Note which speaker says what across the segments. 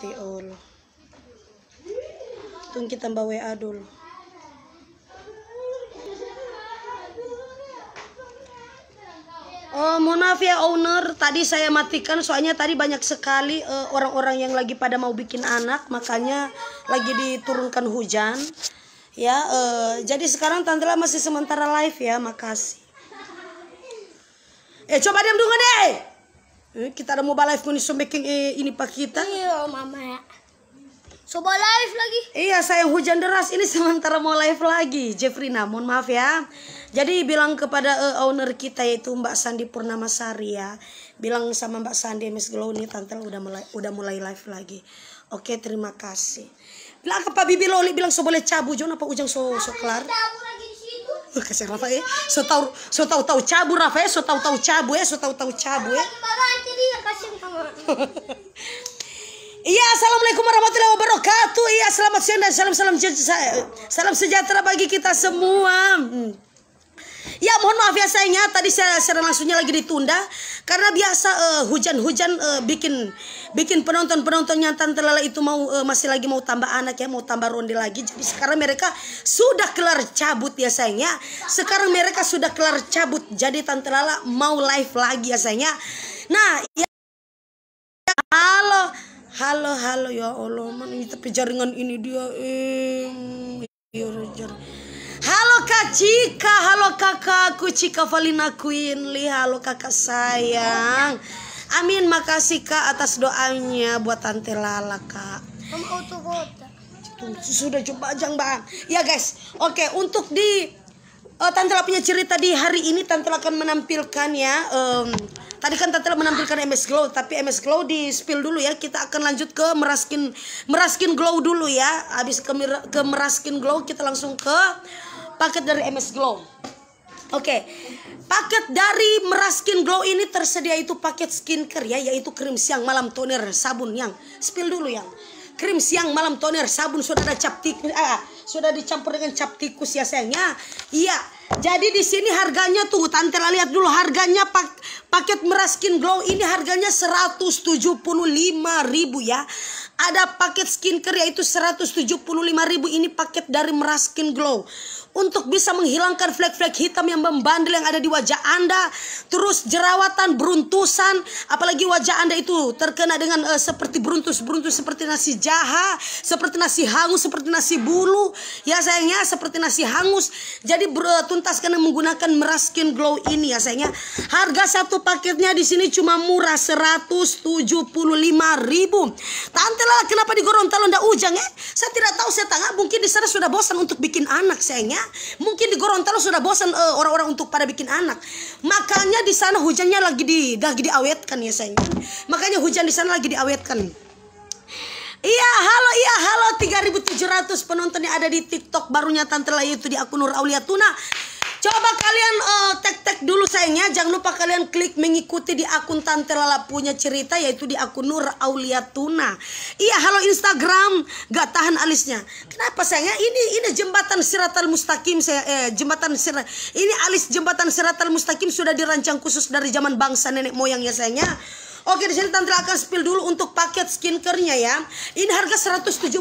Speaker 1: ate Tung kita kitang bawe adol Oh, mohon maaf ya owner, tadi saya matikan soalnya tadi banyak sekali eh, orang-orang uh, yang lagi pada mau bikin anak, makanya lagi diturunkan hujan. Ya, uh, jadi sekarang Tantela masih sementara live ya, makasih. Eh, coba diam dulu deh. Eh, kita ada mobile live kondisi making eh, ini pak kita. Iya, mama. Ya. Coba live lagi. Iya, saya hujan deras. Ini sementara mau live lagi. jeffrey namun maaf ya. Jadi bilang kepada uh, owner kita yaitu Mbak Sandi Purnamasari ya. Bilang sama Mbak Sandi Miss Glow ini tante udah mulai udah mulai live lagi. Oke, terima kasih. Bilang ke Pak Bibi Loli bilang so boleh cabut Jon apa ujang so so kelar. lagi kasih Rafa eh so tau so tau tau cabu Rafa eh so tau tau cabu eh so tau tau cabu eh Iya, assalamualaikum warahmatullahi wabarakatuh. Iya, selamat siang dan salam salam salam sejahtera bagi kita semua. Hmm. Ya mohon maaf ya sayangnya tadi saya secara langsungnya lagi ditunda karena biasa eh, hujan-hujan uh, uh, bikin bikin penonton penontonnya yang tante Lala itu mau uh, masih lagi mau tambah anak ya, mau tambah ronde lagi. Jadi sekarang mereka sudah kelar cabut ya sayangnya. Sekarang mereka sudah kelar cabut. Jadi tante Lala mau live lagi ya sayangnya. Nah, ya halo halo halo ya Allah man, tapi jaringan ini dia eh, ya, jaringan Halo Kak Cika, halo kakakku Cika Valina Queenly, halo kakak sayang. Amin, makasih Kak atas doanya buat Tante Lala Kak. Sudah coba aja bang Ya guys, oke untuk di uh, Tante Lala punya cerita di hari ini Tante Lala akan menampilkan ya. Um, tadi kan Tante Lala menampilkan MS Glow, tapi MS Glow di spill dulu ya. Kita akan lanjut ke meraskin meraskin glow dulu ya. Habis ke, ke meraskin glow kita langsung ke paket dari MS Glow. Oke, okay. paket dari Meraskin Glow ini tersedia itu paket skincare ya, yaitu krim siang, malam, toner, sabun yang spill dulu yang krim siang, malam, toner, sabun sudah ada cap tikus, ah, eh, eh, sudah dicampur dengan cap tikus ya sayangnya. Iya, jadi di sini harganya tuh Tante lihat dulu harganya pak, paket Meraskin Glow ini harganya ribu ya. Ada paket skincare yaitu ribu. ini paket dari Meraskin Glow untuk bisa menghilangkan flek-flek hitam yang membandel yang ada di wajah Anda. Terus jerawatan beruntusan, apalagi wajah Anda itu terkena dengan uh, seperti beruntus-beruntus seperti nasi jaha, seperti nasi hangus, seperti nasi bulu. Ya sayangnya seperti nasi hangus. Jadi ber, eh, tuntas karena menggunakan Meraskin Glow ini ya sayangnya. Harga satu paketnya di sini cuma murah 175.000. Tante Lala kenapa di Gorontalo ndak ujang ya? Saya tidak tahu saya tanya, mungkin di sana sudah bosan untuk bikin anak sayangnya. Mungkin di Gorontalo sudah bosan eh, orang-orang uh, untuk pada bikin anak. Makanya di sana hujannya lagi di lagi diawetkan ya sayang. Makanya hujan di sana lagi diawetkan. Iya, halo, iya, halo 3700 penonton yang ada di TikTok barunya Tante Layu itu di akun Nur Aulia Tuna Coba kalian uh, tek-tek dulu sayangnya. Jangan lupa kalian klik mengikuti di akun Tante Lala punya cerita yaitu di akun Nur Aulia Tuna. Iya, halo Instagram, gak tahan alisnya. Kenapa sayangnya? Ini ini jembatan Siratal Mustaqim saya eh, jembatan Sirat. Ini alis jembatan Siratal Mustaqim sudah dirancang khusus dari zaman bangsa nenek moyang ya sayangnya. Oke, di sini tante akan spill dulu untuk paket skincarenya ya. Ini harga 175.000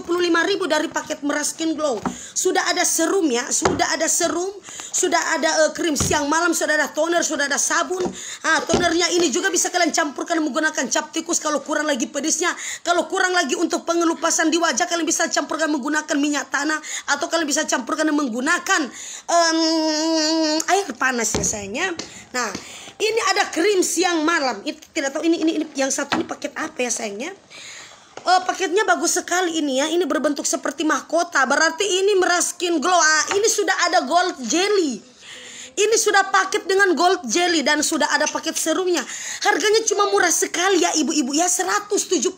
Speaker 1: dari paket Merah Skin Glow. Sudah ada serum ya, sudah ada serum, sudah ada uh, krim siang malam, sudah ada toner, sudah ada sabun. Ah, tonernya ini juga bisa kalian campurkan menggunakan cap tikus kalau kurang lagi pedisnya. Kalau kurang lagi untuk pengelupasan di wajah kalian bisa campurkan menggunakan minyak tanah atau kalian bisa campurkan menggunakan um, air panas ya sayangnya. Nah, ini ada krim siang malam. Itu tidak tahu ini ini ini yang satu ini paket apa ya sayangnya? Oh, paketnya bagus sekali ini ya. Ini berbentuk seperti mahkota. Berarti ini meraskin glow. Ah, ini sudah ada gold jelly. Ini sudah paket dengan gold jelly dan sudah ada paket serumnya. Harganya cuma murah sekali ya ibu-ibu ya. 175.000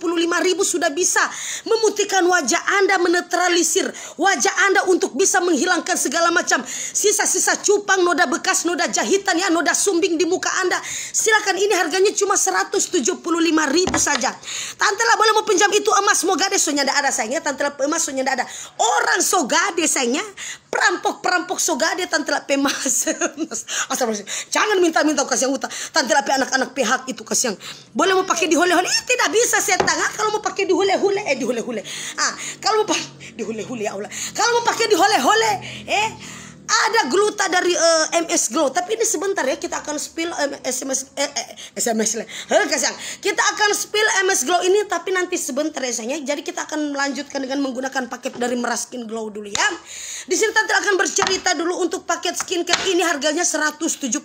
Speaker 1: sudah bisa memutihkan wajah Anda, menetralisir wajah Anda untuk bisa menghilangkan segala macam sisa-sisa cupang, noda bekas, noda jahitan ya, noda sumbing di muka Anda. Silakan ini harganya cuma 175.000 saja. Tante lah boleh mau pinjam itu emas semoga gade sonya ada sayangnya tante lah emas sonya ada. Orang so gade sayangnya perampok-perampok so gade tante lah pemas. Jangan minta-minta kasih utang. tante tapi anak-anak pihak itu kasih yang boleh mau pakai di hole hule Eh, tidak bisa setan. Ah, kalau mau pakai di hole hule eh di hole hule Ah, kalau mau pakai di hule-hule ya Allah. Kalau mau pakai di hule hole eh ada gluta dari uh, eh, MS Glow, tapi ini sebentar ya kita akan spill um, eh, SMS eh, eh, SMS lah Kita akan spill MS Glow ini tapi nanti sebentar ya sayangnya. Jadi kita akan melanjutkan dengan menggunakan paket dari Meraskin Glow dulu ya. Di sini Tante akan bercerita dulu untuk paket skincare ini harganya 175.000.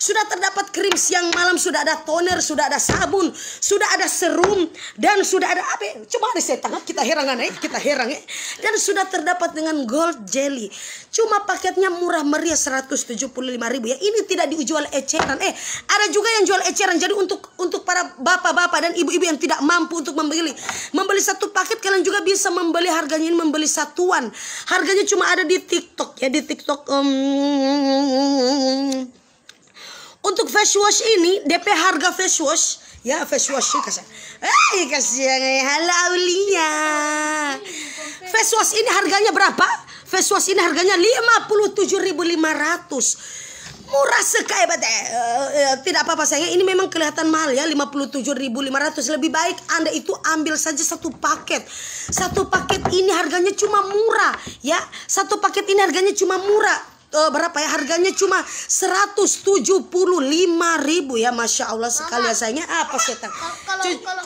Speaker 1: Sudah terdapat krim siang malam, sudah ada toner, sudah ada sabun, sudah ada serum dan sudah ada apa? Ya? Cuma ada setan kita herangan ya kita heran ya Dan sudah terdapat dengan gold jelly. Cuma cuma paketnya murah meriah 175 ribu ya. Ini tidak dijual eceran. Eh, ada juga yang jual eceran. Jadi untuk untuk para bapak-bapak dan ibu-ibu yang tidak mampu untuk membeli, membeli satu paket kalian juga bisa membeli harganya ini membeli satuan. Harganya cuma ada di TikTok ya, di TikTok. Um, untuk face wash ini DP harga face wash ya face wash ya, kasih eh kasih ya, halo Aulia face wash ini harganya berapa wash ini harganya 57.500 murah sekali uh, tidak apa-apa sayang ini memang kelihatan mahal ya 57.500 lebih baik Anda itu ambil saja satu paket satu paket ini harganya cuma murah ya satu paket ini harganya cuma murah uh, berapa ya harganya cuma lima ribu ya Masya Allah sekali ya sayangnya apa setan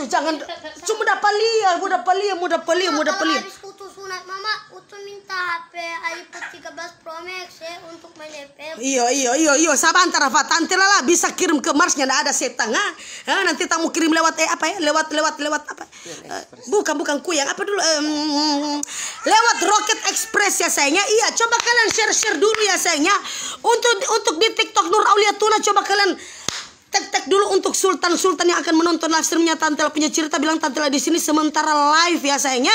Speaker 1: jangan cuma dapat lihat mudah pelia mudah pelia mudah pelia untuk sunat mama untuk minta HP iPhone 13 Pro Max ya untuk main FF. iyo iyo iyo iyo saban Rafa tante lala bisa kirim ke Marsnya nggak ada setang ha? nanti tamu kirim lewat eh apa ya lewat lewat lewat apa uh, bukan bukan kuyang apa dulu lewat Rocket Express ya sayangnya iya coba kalian share share dulu ya sayangnya untuk untuk di TikTok Nur Aulia Tuna coba kalian Tek-tek dulu untuk sultan-sultan yang akan menonton live streamnya Tante lah punya cerita bilang Tante lah di sini sementara live ya sayangnya.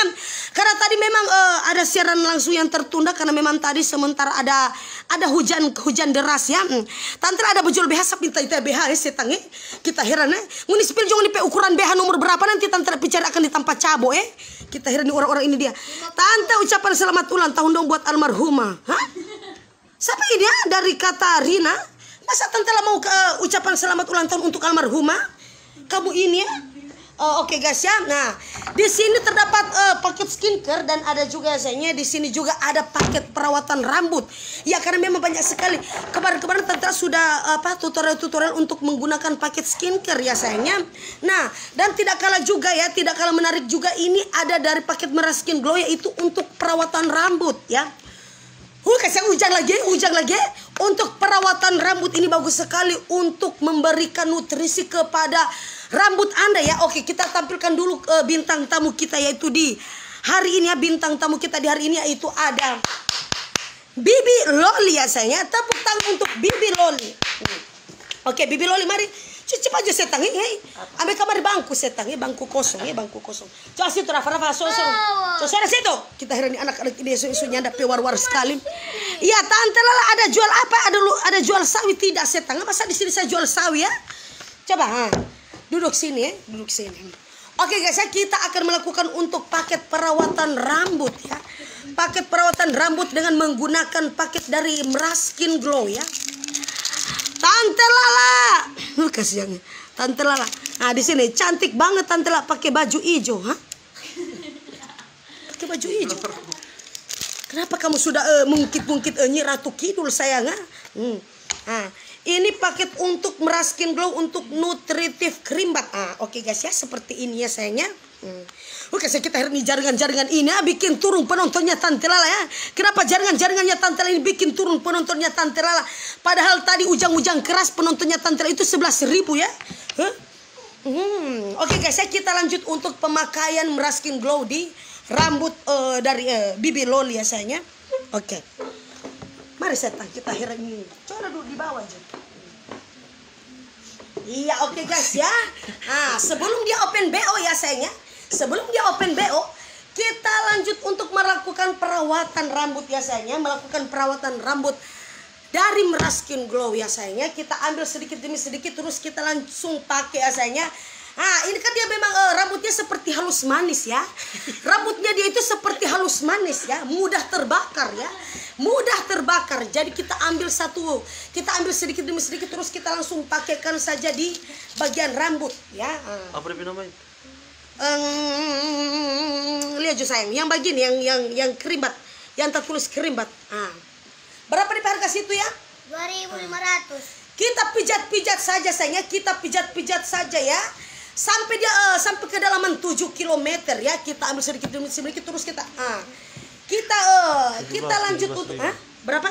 Speaker 1: Karena tadi memang uh, ada siaran langsung yang tertunda karena memang tadi sementara ada ada hujan hujan deras ya. Hmm. Tante lah ada bejol BH minta itu BH ya, ya setangi. Eh? Kita heran ya. Eh? ngunis pil jangan dipe ukuran BH nomor berapa nanti Tante lah bicara akan ditampa cabo eh. Kita heran di orang-orang ini dia. Tante ucapan selamat ulang tahun dong buat almarhumah. Hah? Siapa ini ya? Dari kata Rina. Masa tante lah mau uh, ucapan selamat ulang tahun untuk almarhumah? Kamu ini ya? Oh, Oke okay guys ya. Nah, di sini terdapat uh, paket skincare dan ada juga ya, sayangnya di sini juga ada paket perawatan rambut. Ya karena memang banyak sekali. Kemarin-kemarin Tante sudah apa tutorial-tutorial untuk menggunakan paket skincare ya sayangnya. Nah, dan tidak kalah juga ya, tidak kalah menarik juga ini ada dari paket merah skin glow yaitu untuk perawatan rambut ya. Huh, kasih ujang lagi, ujang lagi. Untuk perawatan rambut ini bagus sekali untuk memberikan nutrisi kepada rambut Anda ya. Oke, kita tampilkan dulu uh, bintang tamu kita yaitu di hari ini ya bintang tamu kita di hari ini yaitu ada Bibi Loli ya sayangnya. Tepuk tangan untuk Bibi Loli. Oke, Bibi Loli mari cepat aja setang ini. Hey. Ambil kamar bangku setang ini, bangku kosong ya, bangku kosong. Coba situ rafa-rafa sosong. Coba saya situ. Kita heran anak-anak ini so, so, ada pewar-war sekali. Iya, tante lala ada jual apa? Ada lu ada jual sawi tidak setang. Masa di sini saya jual sawi ya? Coba ha. Duduk sini ya, duduk sini. Oke guys, ya, kita akan melakukan untuk paket perawatan rambut ya. Paket perawatan rambut dengan menggunakan paket dari Meraskin Glow ya. Tante Lala. Kasiannya. Tante Lala. Nah, di sini cantik banget Tante Lala pakai baju hijau, ha? Pakai baju hijau. Kenapa kamu sudah uh, eh, mungkit-mungkit uh, eh, Nyi Ratu Kidul sayang, ha? Hmm. Nah, ini paket untuk meraskin glow untuk nutritif kerimbat. Ah, oke okay guys ya, seperti ini ya sayangnya. Hmm. Oke, saya kita ini jaringan-jaringan ini ya, bikin turun penontonnya Tante Lala ya. Kenapa jaringan-jaringannya Tante Lala ini bikin turun penontonnya Tante Lala? Padahal tadi ujang-ujang keras penontonnya Tante Lala itu 11.000 ya. Huh? Hmm. Oke okay guys, ya, kita lanjut untuk pemakaian meraskin glow di rambut uh, dari uh, eh, Bibi Loli ya sayangnya. Oke. Okay. Mari saya tahiran ini. Coba duduk di bawah aja. Iya, oke okay guys ya. Nah, sebelum dia open BO ya sayangnya. Sebelum dia open BO, kita lanjut untuk melakukan perawatan rambut ya sayangnya. Melakukan perawatan rambut dari Meraskin Glow ya sayangnya. Kita ambil sedikit demi sedikit terus kita langsung pakai ya sayangnya. Ah, ini kan dia memang uh, rambutnya seperti halus manis ya. Rambutnya dia itu seperti halus manis ya, mudah terbakar ya. Mudah terbakar. Jadi kita ambil satu, kita ambil sedikit demi sedikit terus kita langsung pakaikan saja di bagian rambut ya. Ah. Apa Apa namanya? Um, lihat juga sayang, yang bagian yang yang yang kerimbat, yang tertulis kerimbat. Ah. Berapa di harga situ ya? 2500. Kita pijat-pijat saja sayangnya, kita pijat-pijat saja ya sampai dia uh, sampai kedalaman 7 km ya kita ambil sedikit demi sedikit terus kita uh, kita uh, kita lanjut 17 untuk huh? Ah, berapa?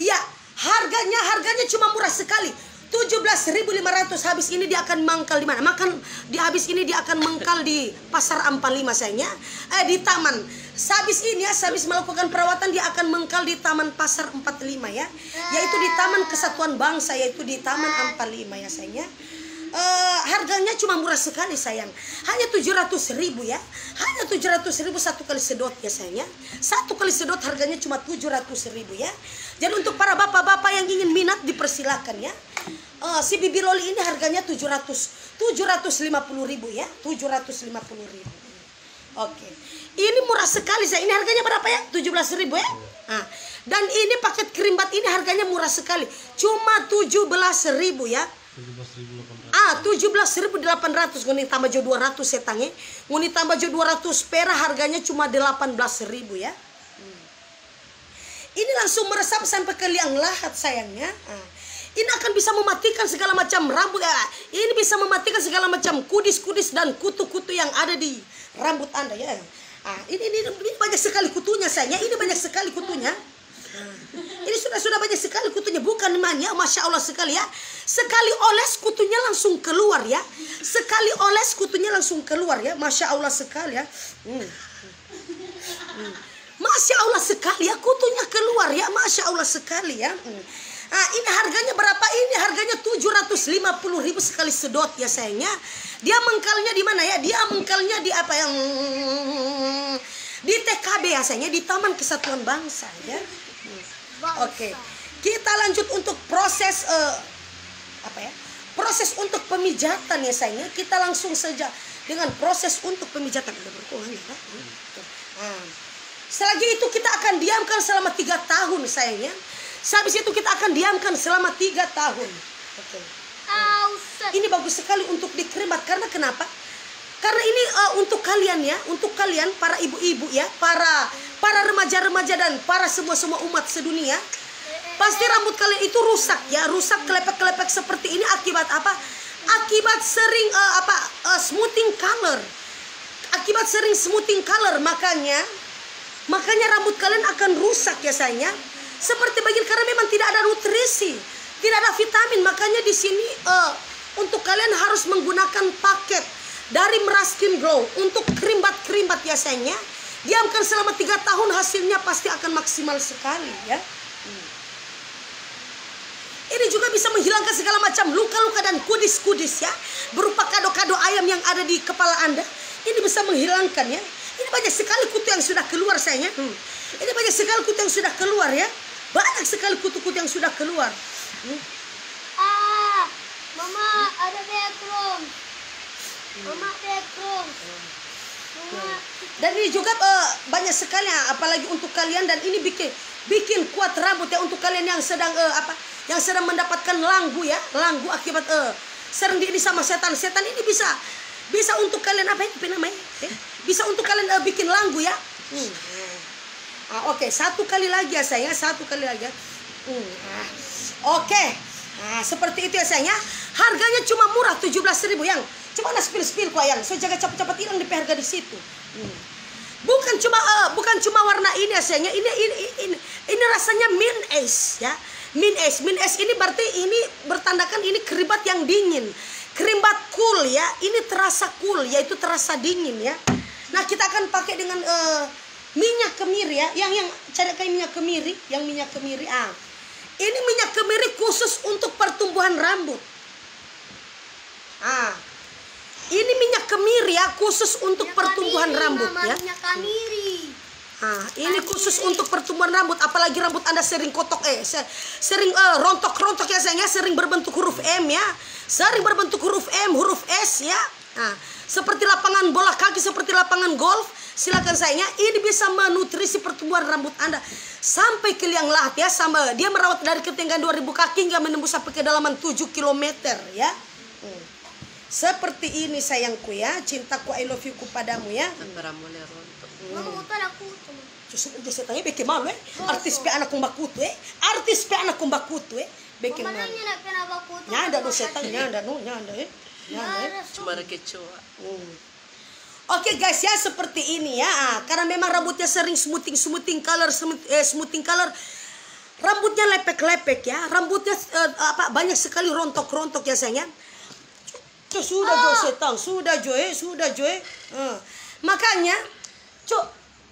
Speaker 1: Iya, harganya harganya cuma murah sekali. 17.500 habis ini dia akan mangkal di mana? Makan di habis ini dia akan mangkal di Pasar Ampan lima sayangnya. Eh di taman. Habis ini ya, habis melakukan perawatan dia akan mengkal di Taman Pasar 45 ya. Yaitu di Taman Kesatuan Bangsa yaitu di Taman Ampan lima ya sayangnya uh, harganya cuma murah sekali sayang hanya 700 ribu ya hanya 700 ribu satu kali sedot ya sayangnya satu kali sedot harganya cuma 700 ribu ya jadi untuk para bapak-bapak yang ingin minat dipersilakan ya uh, si bibi loli ini harganya 700 750 ribu ya 750 ribu oke okay. ini murah sekali saya ini harganya berapa ya 17 ribu ya nah, dan ini paket krimbat ini harganya murah sekali cuma 17 ribu ya 17 ribu Ah, 17.800 nguni tambah jo 200 setangnya. Ya, nguni tambah jo 200 perak harganya cuma 18.000 ya. Ini langsung meresap sampai ke liang lahat sayangnya. Ini akan bisa mematikan segala macam rambut. Eh, ini bisa mematikan segala macam kudis-kudis dan kutu-kutu yang ada di rambut Anda ya. Ah, ini, ini, ini banyak sekali kutunya sayangnya. Ini banyak sekali kutunya. Hmm. Ini sudah-sudah banyak sekali kutunya. Bukan mania, Masya Allah sekali ya. Sekali oles kutunya langsung keluar ya. Sekali oles kutunya langsung keluar ya. Masya Allah sekali ya. Hmm. Hmm. Masya Allah sekali ya, kutunya keluar ya. Masya Allah sekali ya. Hmm. Nah, ini harganya berapa? Ini harganya 750 ribu sekali sedot ya sayangnya. Dia mengkalnya di mana ya? Dia mengkalnya di apa yang di TKB ya sayangnya di Taman Kesatuan Bangsa ya. Oke. Kita lanjut untuk proses uh, apa ya? Proses untuk pemijatan ya sayangnya. Kita langsung saja dengan proses untuk pemijatan. Ada berkurang ya, nah, Selagi itu kita akan diamkan selama tiga tahun sayangnya. Sehabis itu kita akan diamkan selama tiga tahun. Oke. Okay. Ini bagus sekali untuk dikremat karena kenapa? Karena ini uh, untuk kalian ya, untuk kalian para ibu-ibu ya, para para remaja-remaja dan para semua-semua umat sedunia, pasti rambut kalian itu rusak ya, rusak kelepek-kelepek seperti ini akibat apa? Akibat sering uh, apa uh, smoothing color. Akibat sering smoothing color makanya makanya rambut kalian akan rusak ya sayangnya. Seperti bagian karena memang tidak ada nutrisi, tidak ada vitamin, makanya di sini uh, untuk kalian harus menggunakan paket dari Meraskin grow untuk kerimbat-kerimbat ya sayangnya Diamkan selama tiga tahun hasilnya pasti akan maksimal sekali ya. Hmm. Ini juga bisa menghilangkan segala macam luka-luka dan kudis-kudis ya. Berupa kado-kado ayam yang ada di kepala Anda. Ini bisa menghilangkan ya. Ini banyak sekali kutu yang sudah keluar sayangnya. Hmm. Ini banyak sekali kutu yang sudah keluar ya. Banyak sekali kutu-kutu yang sudah keluar. Hmm. Ah, mama ada bedroom. Mama bedroom. Hmm. Dan ini juga uh, banyak sekali ya, apalagi untuk kalian dan ini bikin bikin kuat rambut ya untuk kalian yang sedang uh, apa yang sedang mendapatkan langgu ya, langgu akibat uh, eh, sering ini sama setan. Setan ini bisa bisa untuk kalian apa ya? namanya? Eh? Bisa untuk kalian uh, bikin langgu ya. Hmm. Ah, oke, okay. satu kali lagi ya sayang, ya, satu kali lagi ya. Hmm. Ah. Oke. Okay. Nah, seperti itu ya sayang ya. Harganya cuma murah 17.000 yang Cuma na spill-spill ko yang saya jaga cepat-cepat hilang di harga di situ. Hmm. Bukan cuma eh, bukan cuma warna ini hasilnya. Ini ini ini, ini rasanya min es ya. Min es, min es ini berarti ini bertandakan ini keribat yang dingin. Keribat cool ya. Ini terasa cool yaitu terasa dingin ya. Nah, kita akan pakai dengan eh, minyak kemiri ya. Yang yang cari kayak minyak kemiri, yang minyak kemiri ah. Ini minyak kemiri khusus untuk pertumbuhan rambut. Ah, ini minyak kemiri ya, khusus untuk minyak pertumbuhan kamiri, rambut ya. Minyak kemiri. Nah, ini khusus untuk pertumbuhan rambut, apalagi rambut Anda sering kotok eh sering eh, rontok-rontok ya sayang ya, sering berbentuk huruf M ya. Sering berbentuk huruf M, huruf S ya. Nah, seperti lapangan bola kaki, seperti lapangan golf, silakan sayangnya ini bisa menutrisi pertumbuhan rambut Anda sampai ke liang lahat ya sama dia merawat dari ketinggian 2000 kaki hingga menembus sampai kedalaman 7 km ya. Seperti ini sayangku ya, cintaku I love you ku padamu ya. Mama aku malu eh? Artis pe anak kumbakutu eh. Artis pe anak kumbakutu eh. bikin malu. Nyanda do setan nyanda no nyanda eh. Nyanda. Eh? Eh? Cuma kecoa. Hmm. Oke okay guys ya seperti ini ya ah, karena memang rambutnya sering smoothing smoothing color smoothing, color rambutnya lepek-lepek ya rambutnya eh, apa banyak sekali rontok-rontok ya sayang ya Cok sudah oh. Jo ah. setang sudah Jo, eh, sudah Jo. Eh. Hmm. Makanya, cok,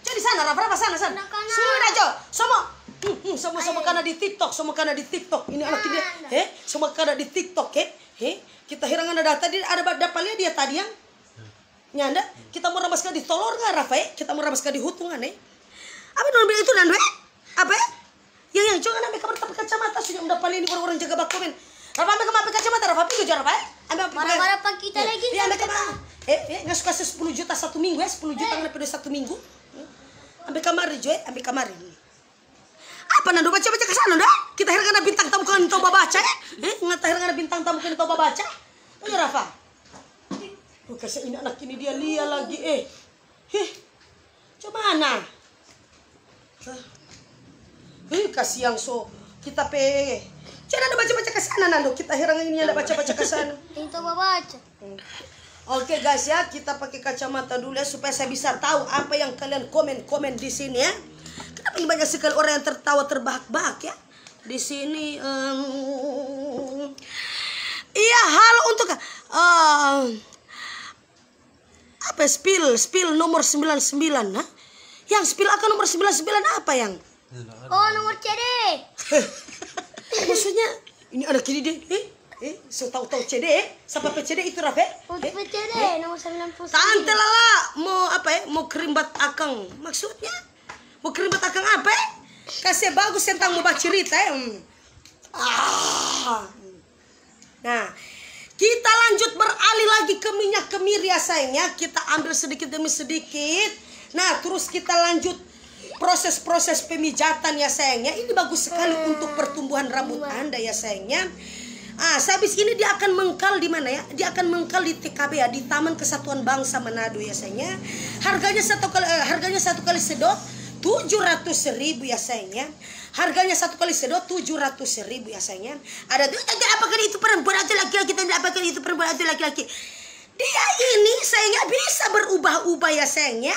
Speaker 1: cok di sana, berapa sana sana? sudah Jo, semua Hmm, hmm, semua karena di TikTok, semua karena di TikTok. Ini nah, anak nah. eh, semua karena di TikTok, eh, eh. Kita hirang ada data tadi ada dapalnya dia tadi yang nyanda. Kita mau rambaskan di tolor nggak Rafa, eh? Kita mau rambaskan di hutungan, eh? Apa nol itu Nandwe? Eh? Apa? Eh? yang yang jangan kamar tapi kacamata sudah udah paling ini orang-orang jaga bakomen. Rafa ambil kemana kacamata Rafa pergi kejar Rafa ambil marah-marah apa kita iya, lagi ya, ambil kemana eh, eh nggak suka 10 juta satu minggu ya 10 juta eh. periode satu minggu ambil kamar Joy ya. ambil kamar ini apa nando baca baca kesana dah kita akhirnya karena bintang tamu kan toba baca ya eh nggak akhirnya karena bintang tamu kan toba baca ini iya, Rafa Tuh kasih ini anak ini dia lia lagi eh heh coba mana Eh, kasih yang so kita pe cara ada baca-baca ke sana Kita herang ini ada baca-baca ke sana. Itu baca. Oke okay, guys ya, kita pakai kacamata dulu ya supaya saya bisa tahu apa yang kalian komen-komen di sini ya. Kenapa banyak sekali orang yang tertawa terbahak-bahak ya? Di sini um... Iya, halo untuk uh, apa ya, spill spill nomor 99 nah. Yang spill akan nomor 99 apa yang? Oh, nomor CD. maksudnya ini ada kiri deh eh eh tau tau CD eh siapa PCD itu Rafe eh, eh PCD eh? nomor puluh tante lala mau apa ya mau kerimbat akang maksudnya mau kerimbat akang apa ya kasih bagus tentang mau baca cerita ya ah nah kita lanjut beralih lagi ke minyak kemiri ya sayangnya kita ambil sedikit demi sedikit nah terus kita lanjut proses-proses pemijatan ya sayangnya ini bagus sekali hmm. untuk pertumbuhan iya. rambut anda ya sayangnya ah habis ini dia akan mengkal di mana ya dia akan mengkal di TKB ya di Taman Kesatuan Bangsa Manado ya sayangnya harganya satu kali eh, harganya satu kali sedot tujuh ratus ribu ya sayangnya harganya satu kali sedot tujuh ratus ribu ya sayangnya ada tuh apa apakah itu perempuan atau laki-laki tidak apakah itu perempuan atau laki-laki dia ini sayangnya bisa berubah-ubah ya sayangnya.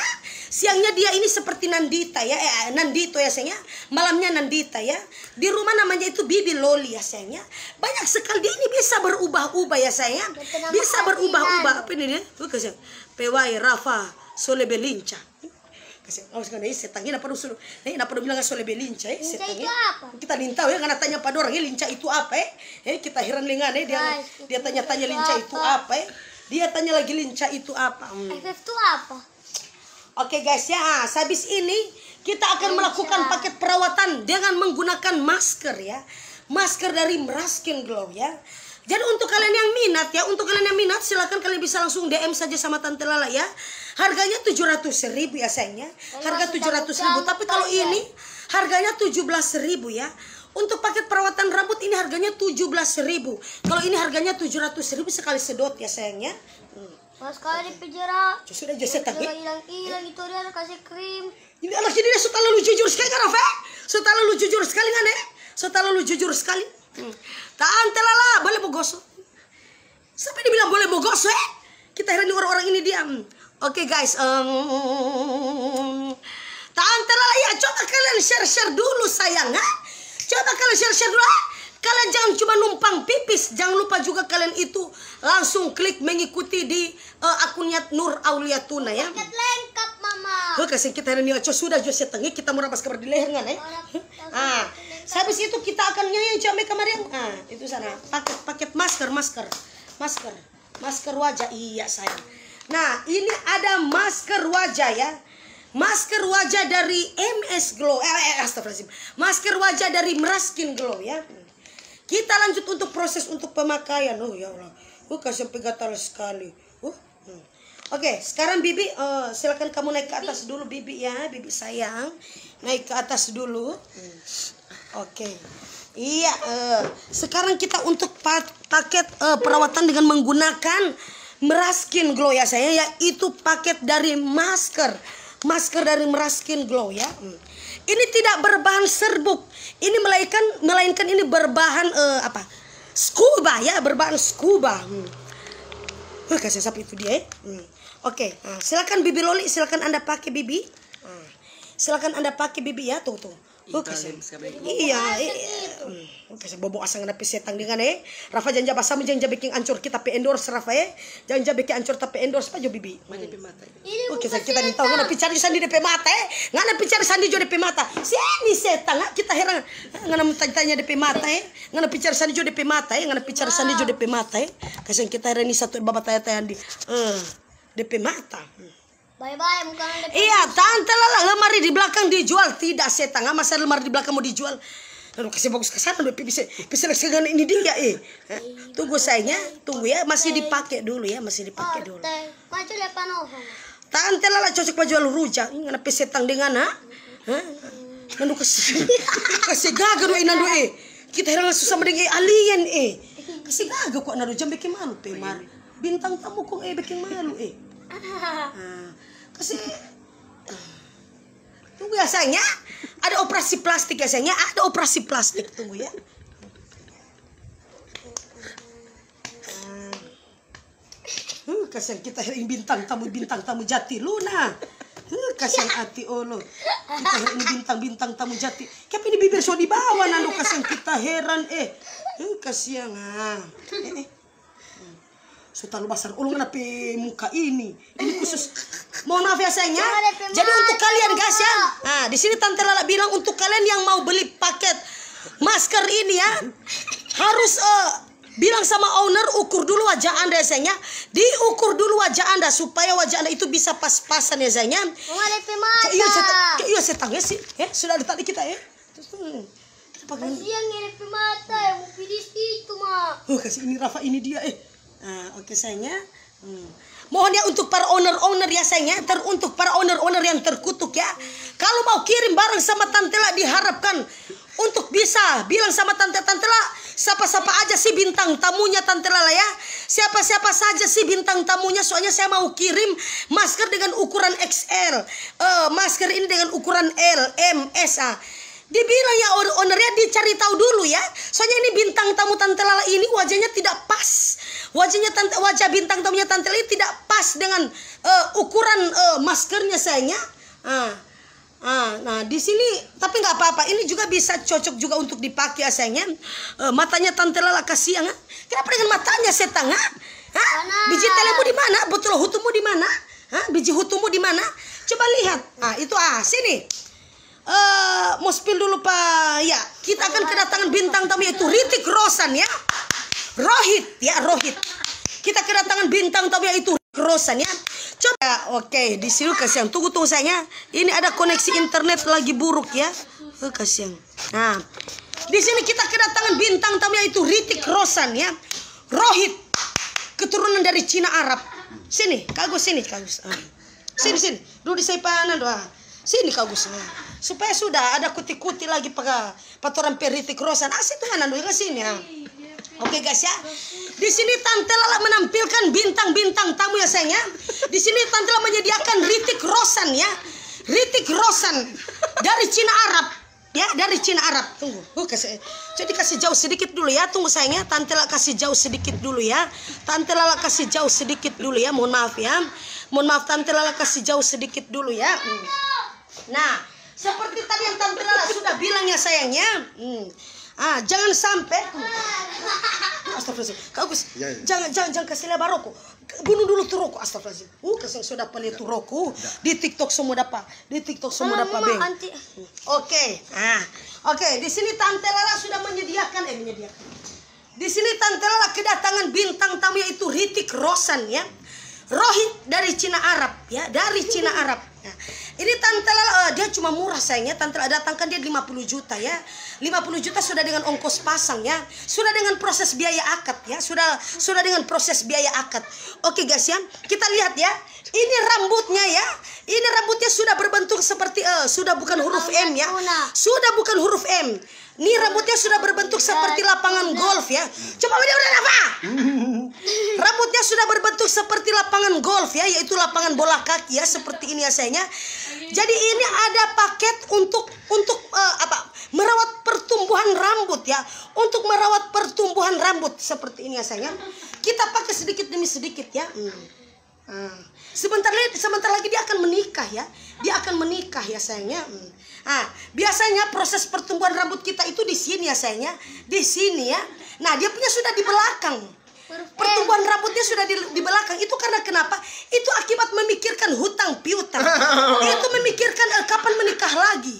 Speaker 1: Siangnya dia ini seperti Nandita ya, eh, eh, Nandito ya sayangnya. Malamnya Nandita ya. Di rumah namanya itu Bibi Loli ya sayangnya. Banyak sekali dia ini bisa berubah-ubah ya sayangnya. Ya, bisa berubah-ubah. Anu. Apa ini dia? Bukan Pewai Rafa Solebelinca. Kasi awas kan ini eh, setang perlu suruh? suruh. apa perlu bilang sole belinca oh, Lincah eh, itu apa? Kita lintau ya karena tanya pada orang, ini eh, linca itu apa ya kita heran lingan ya dia dia tanya-tanya lincah itu apa ya dia tanya lagi lincah itu apa. Hmm. FF itu apa? Oke okay, guys ya, habis ini kita akan lincah. melakukan paket perawatan dengan menggunakan masker ya. Masker dari Meraskin Glow ya. Jadi untuk kalian yang minat ya, untuk kalian yang minat silahkan kalian bisa langsung DM saja sama Tante Lala ya. Harganya 700 ribu ya sayangnya. Harga 700 ribu, tapi kalau ini harganya 17 ribu ya. Untuk paket perawatan rambut ini harganya 17.000. Kalau ini harganya 700.000 sekali sedot ya sayangnya. Mas hmm. kali okay. penjara. Sudah jasa tapi. Hilang-hilang itu dia kasih krim. Ini anak jadi setelah lu jujur sekali kan Rafa? Setelah lu jujur sekali kan ya? Setelah lu jujur sekali. Hmm. Taan telala boleh bogoso. Sampai dibilang boleh bogoso eh? Kita heran orang-orang ini diam. Hmm. Oke okay, guys, um, Taan telala ya coba kalian share-share dulu sayang, ha? Coba kalian share-share dulu ah. Kalian jangan cuma numpang pipis, jangan lupa juga kalian itu langsung klik mengikuti di uh, eh, akunnya Nur Aulia Tuna ya. lengkap mama. Tuh kasih kita ini aja sudah jose tengi kita mau rapas kabar di leher nggak ya. Ah, habis itu kita akan nyanyi jamai kamar yang ah itu sana paket paket masker masker masker masker wajah iya sayang. Nah ini ada masker wajah ya masker wajah dari MS Glow eh, eh astagfirullahaladzim masker wajah dari Meraskin Glow ya kita lanjut untuk proses untuk pemakaian oh ya Allah oh kasih pegatal sekali uh hmm. oke okay, sekarang bibi uh, silakan kamu naik ke atas dulu bibi ya bibi sayang naik ke atas dulu hmm. oke okay. Iya, uh, sekarang kita untuk paket uh, perawatan dengan menggunakan meraskin glow ya saya yaitu paket dari masker masker dari Meraskin Glow ya. Hmm. Ini tidak berbahan serbuk. Ini melainkan melainkan ini berbahan uh, apa? Scuba ya, berbahan scuba. Hmm. Uh, kasih sapi itu dia ya. Hmm. Oke, nah, silakan Bibi Loli, silakan Anda pakai Bibi. Hmm. silakan Anda pakai Bibi ya, tuh tuh. Oh, kasi, iya, eh, kasi bobo asang na pisetang dengan eh. Rafa janja basa mo janja bikin ancur kita pe endorse Rafa eh. Janja bikin ancur tapi endorse pa jo bibi. Mana mata. Oke, saya kita ni tahu na picari sandi de pe mata eh. Ngana picari sandi jo de pe mata. Sini setang kita heran ngana mutanya tanya pe mata eh. Ngana picari sandi jo de pe mata eh. Ngana picari sandi jo de mata eh. Kasi kita heran ini satu babataya tayandi. Eh, de pe mata. Hmm. Bye bye, bukan Iya, tante lala lemari di belakang dijual. Tidak setan, masalah lemari di belakang mau dijual. Lalu kasih bagus ke sana, lebih bisa bisa segan ini dia eh. eh. Tunggu sayangnya, tunggu ya, masih dipakai dulu ya, masih dipakai oh, dulu. Maju Tante lala cocok baju lalu rujak, ini ngana tang dengan ha? Hah? Nandu kasih kasih gagal eh nandu eh. Kita heran susah mending eh alien eh. Kasih gagal kok nandu jam bikin malu tuh, Bintang tamu kok eh bikin malu eh. Ah kasi tunggu ya sayangnya ada operasi plastik ya sayangnya ada operasi plastik tunggu ya hmm, kasihan kita hari bintang tamu bintang tamu jati Luna hmm, kasihan ya. hati olo oh, kita hari bintang bintang tamu jati kayak ini bibir so di bawah nanu kasihan kita heran eh hmm, kasihan ah eh, eh. Sultan Basar ulung na pe muka ini ini khusus mohon maaf ya sayang ya jadi untuk kalian guys ya nah di sini Tante Lala bilang untuk kalian yang mau beli paket masker ini ya harus uh, bilang sama owner ukur dulu wajah anda ya sayang ya. diukur dulu wajah anda supaya wajah anda itu bisa pas-pasan ya sayang ya oh, iya saya iya ya sih eh ya. sudah ada tadi kita ya hmm. Kasihan ngirim mata ya, mau pilih itu mah. Oh, kasih ini Rafa ini dia eh. Nah, oke okay, sayangnya. Hmm. Mohon ya untuk para owner-owner ya sayangnya, Teruntuk para owner-owner yang terkutuk ya. Kalau mau kirim barang sama Tante lah diharapkan untuk bisa bilang sama Tante-Tante lah siapa-siapa aja sih bintang tamunya Tante lah ya. Siapa-siapa saja sih bintang tamunya soalnya saya mau kirim masker dengan ukuran XL, uh, eh, masker ini dengan ukuran L, M, S, A Dibilang ya ownernya dicari tahu dulu ya. Soalnya ini bintang tamu Tante Lala ini wajahnya tidak pas. Wajahnya tante, wajah bintang tamunya Tante Lala tidak pas dengan uh, ukuran uh, maskernya sayangnya. Ah, ah, nah di sini tapi nggak apa-apa. Ini juga bisa cocok juga untuk dipakai ya, sayangnya. Eh, matanya Tante Lala kasih ya. Kenapa dengan matanya setan? Ha? Ha? Biji telemu di mana? Botol hutumu di mana? Biji hutumu di mana? Coba lihat. Ah, itu ah, sini uh, spill dulu Pak. Ya, kita akan kedatangan bintang tamu yaitu Ritik Rosan ya. Rohit ya, Rohit. Kita kedatangan bintang tamu yaitu Rosan ya. Coba oke, okay, di sini kasihan. Tunggu tunggu sayangnya. Ini ada koneksi internet lagi buruk ya. Oh, kasihan. Nah, di sini kita kedatangan bintang tamu yaitu Ritik Rosan ya. Rohit keturunan dari Cina Arab. Sini, kagus sini kagus. Ah. Sini sini, duduk di sepanan doa. Ah. Sini kagus supaya sudah ada kuti-kuti lagi pada patoran peritik rosan asik tuh anak dulu sini ya iya, Oke okay, guys ya, di sini Tante Lala menampilkan bintang-bintang tamu ya sayang ya. Di sini Tante Lala menyediakan Ritik Rosan ya, Ritik Rosan dari Cina Arab ya dari Cina Arab tunggu uh, kasih jadi kasih jauh sedikit dulu ya tunggu sayangnya tante Lala kasih jauh sedikit dulu ya tante Lala kasih jauh sedikit dulu ya mohon maaf ya mohon maaf tante Lala kasih jauh sedikit dulu ya hmm. nah seperti tadi yang Tante Lala sudah bilang ya sayangnya. Hmm. Ah, jangan sampai. Astagfirullahaladzim. Kau ya, ya. jangan jangan jangan kasih lebar roku. Bunuh dulu tuh roku. astagfirullah. Uh, kasih sudah paling tuh ya. Ya. Di TikTok semua dapat. Di TikTok semua dapat, Bang. Oke. Okay. Ah. Oke, okay. di sini Tante Lala sudah menyediakan eh menyediakan. Di sini Tante Lala kedatangan bintang tamu yaitu Ritik Rosan ya. Rohit dari Cina Arab ya, dari Cina Arab. Nah, ini Tante Lala, uh, dia cuma murah sayangnya. Tante Lala datangkan dia 50 juta ya. 50 juta sudah dengan ongkos pasang ya. Sudah dengan proses biaya akad ya. Sudah sudah dengan proses biaya akad. Oke guys ya, kita lihat ya. Ini rambutnya ya. Ini rambutnya sudah berbentuk seperti uh, sudah bukan huruf M ya. Sudah bukan huruf M. Ini rambutnya sudah berbentuk seperti lapangan golf ya. Coba udah udah apa? Rambutnya sudah berbentuk seperti lapangan golf ya, yaitu lapangan bola kaki ya seperti ini asalnya. Jadi ini ada paket untuk untuk uh, apa? merawat pertumbuhan rambut ya. Untuk merawat pertumbuhan rambut seperti ini asalnya. Kita pakai sedikit demi sedikit ya. Hmm. Hmm. Sebentar lagi sebentar lagi dia akan menikah ya. Dia akan menikah ya sayangnya. Hmm. ah biasanya proses pertumbuhan rambut kita itu di sini ya sayangnya, di sini ya. Nah, dia punya sudah di belakang. Pertumbuhan rambutnya sudah di, di belakang itu karena kenapa? Itu akibat memikirkan hutang piutang. itu memikirkan eh, kapan menikah lagi.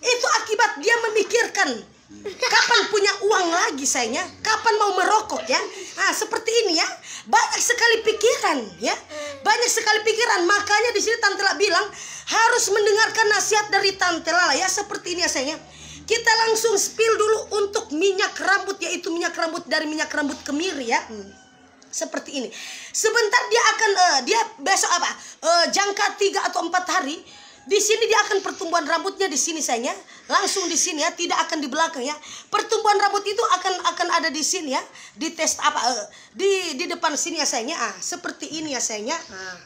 Speaker 1: Itu akibat dia memikirkan Kapan punya uang lagi sayangnya? Kapan mau merokok ya? Nah, seperti ini ya. Banyak sekali pikiran ya. Banyak sekali pikiran. Makanya di sini Tante Lala bilang harus mendengarkan nasihat dari Tante Lala ya seperti ini ya sayangnya. Kita langsung spill dulu untuk minyak rambut yaitu minyak rambut dari minyak rambut kemiri ya. Hmm seperti ini. Sebentar dia akan uh, dia besok apa? Uh, jangka 3 atau 4 hari di sini dia akan pertumbuhan rambutnya di sini sayangnya, langsung di sini ya, tidak akan di belakang ya. Pertumbuhan rambut itu akan akan ada di sini ya, di test apa uh, di di depan sini ya sayangnya, ah, seperti ini ya sayangnya. Ah.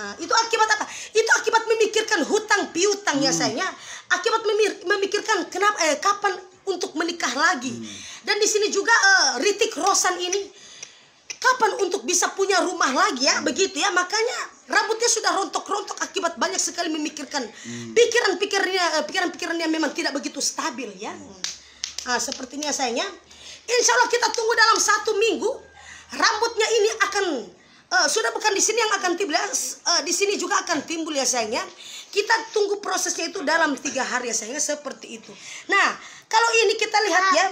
Speaker 1: ah. itu akibat apa? Itu akibat memikirkan hutang piutang ya, hmm. ya sayangnya. Akibat memir memikirkan kenapa eh, kapan untuk menikah lagi. Hmm. Dan di sini juga uh, Ritik Rosan ini kapan untuk bisa punya rumah lagi ya, hmm. begitu ya. Makanya rambutnya sudah rontok-rontok akibat banyak sekali memikirkan pikiran-pikirannya eh, pikiran-pikirannya memang tidak begitu stabil ya nah, sepertinya sayangnya insya Allah kita tunggu dalam satu minggu rambutnya ini akan uh, sudah bukan di sini yang akan timbul ya, uh, di sini juga akan timbul ya sayangnya kita tunggu prosesnya itu dalam tiga hari ya sayangnya seperti itu nah kalau ini kita lihat ya,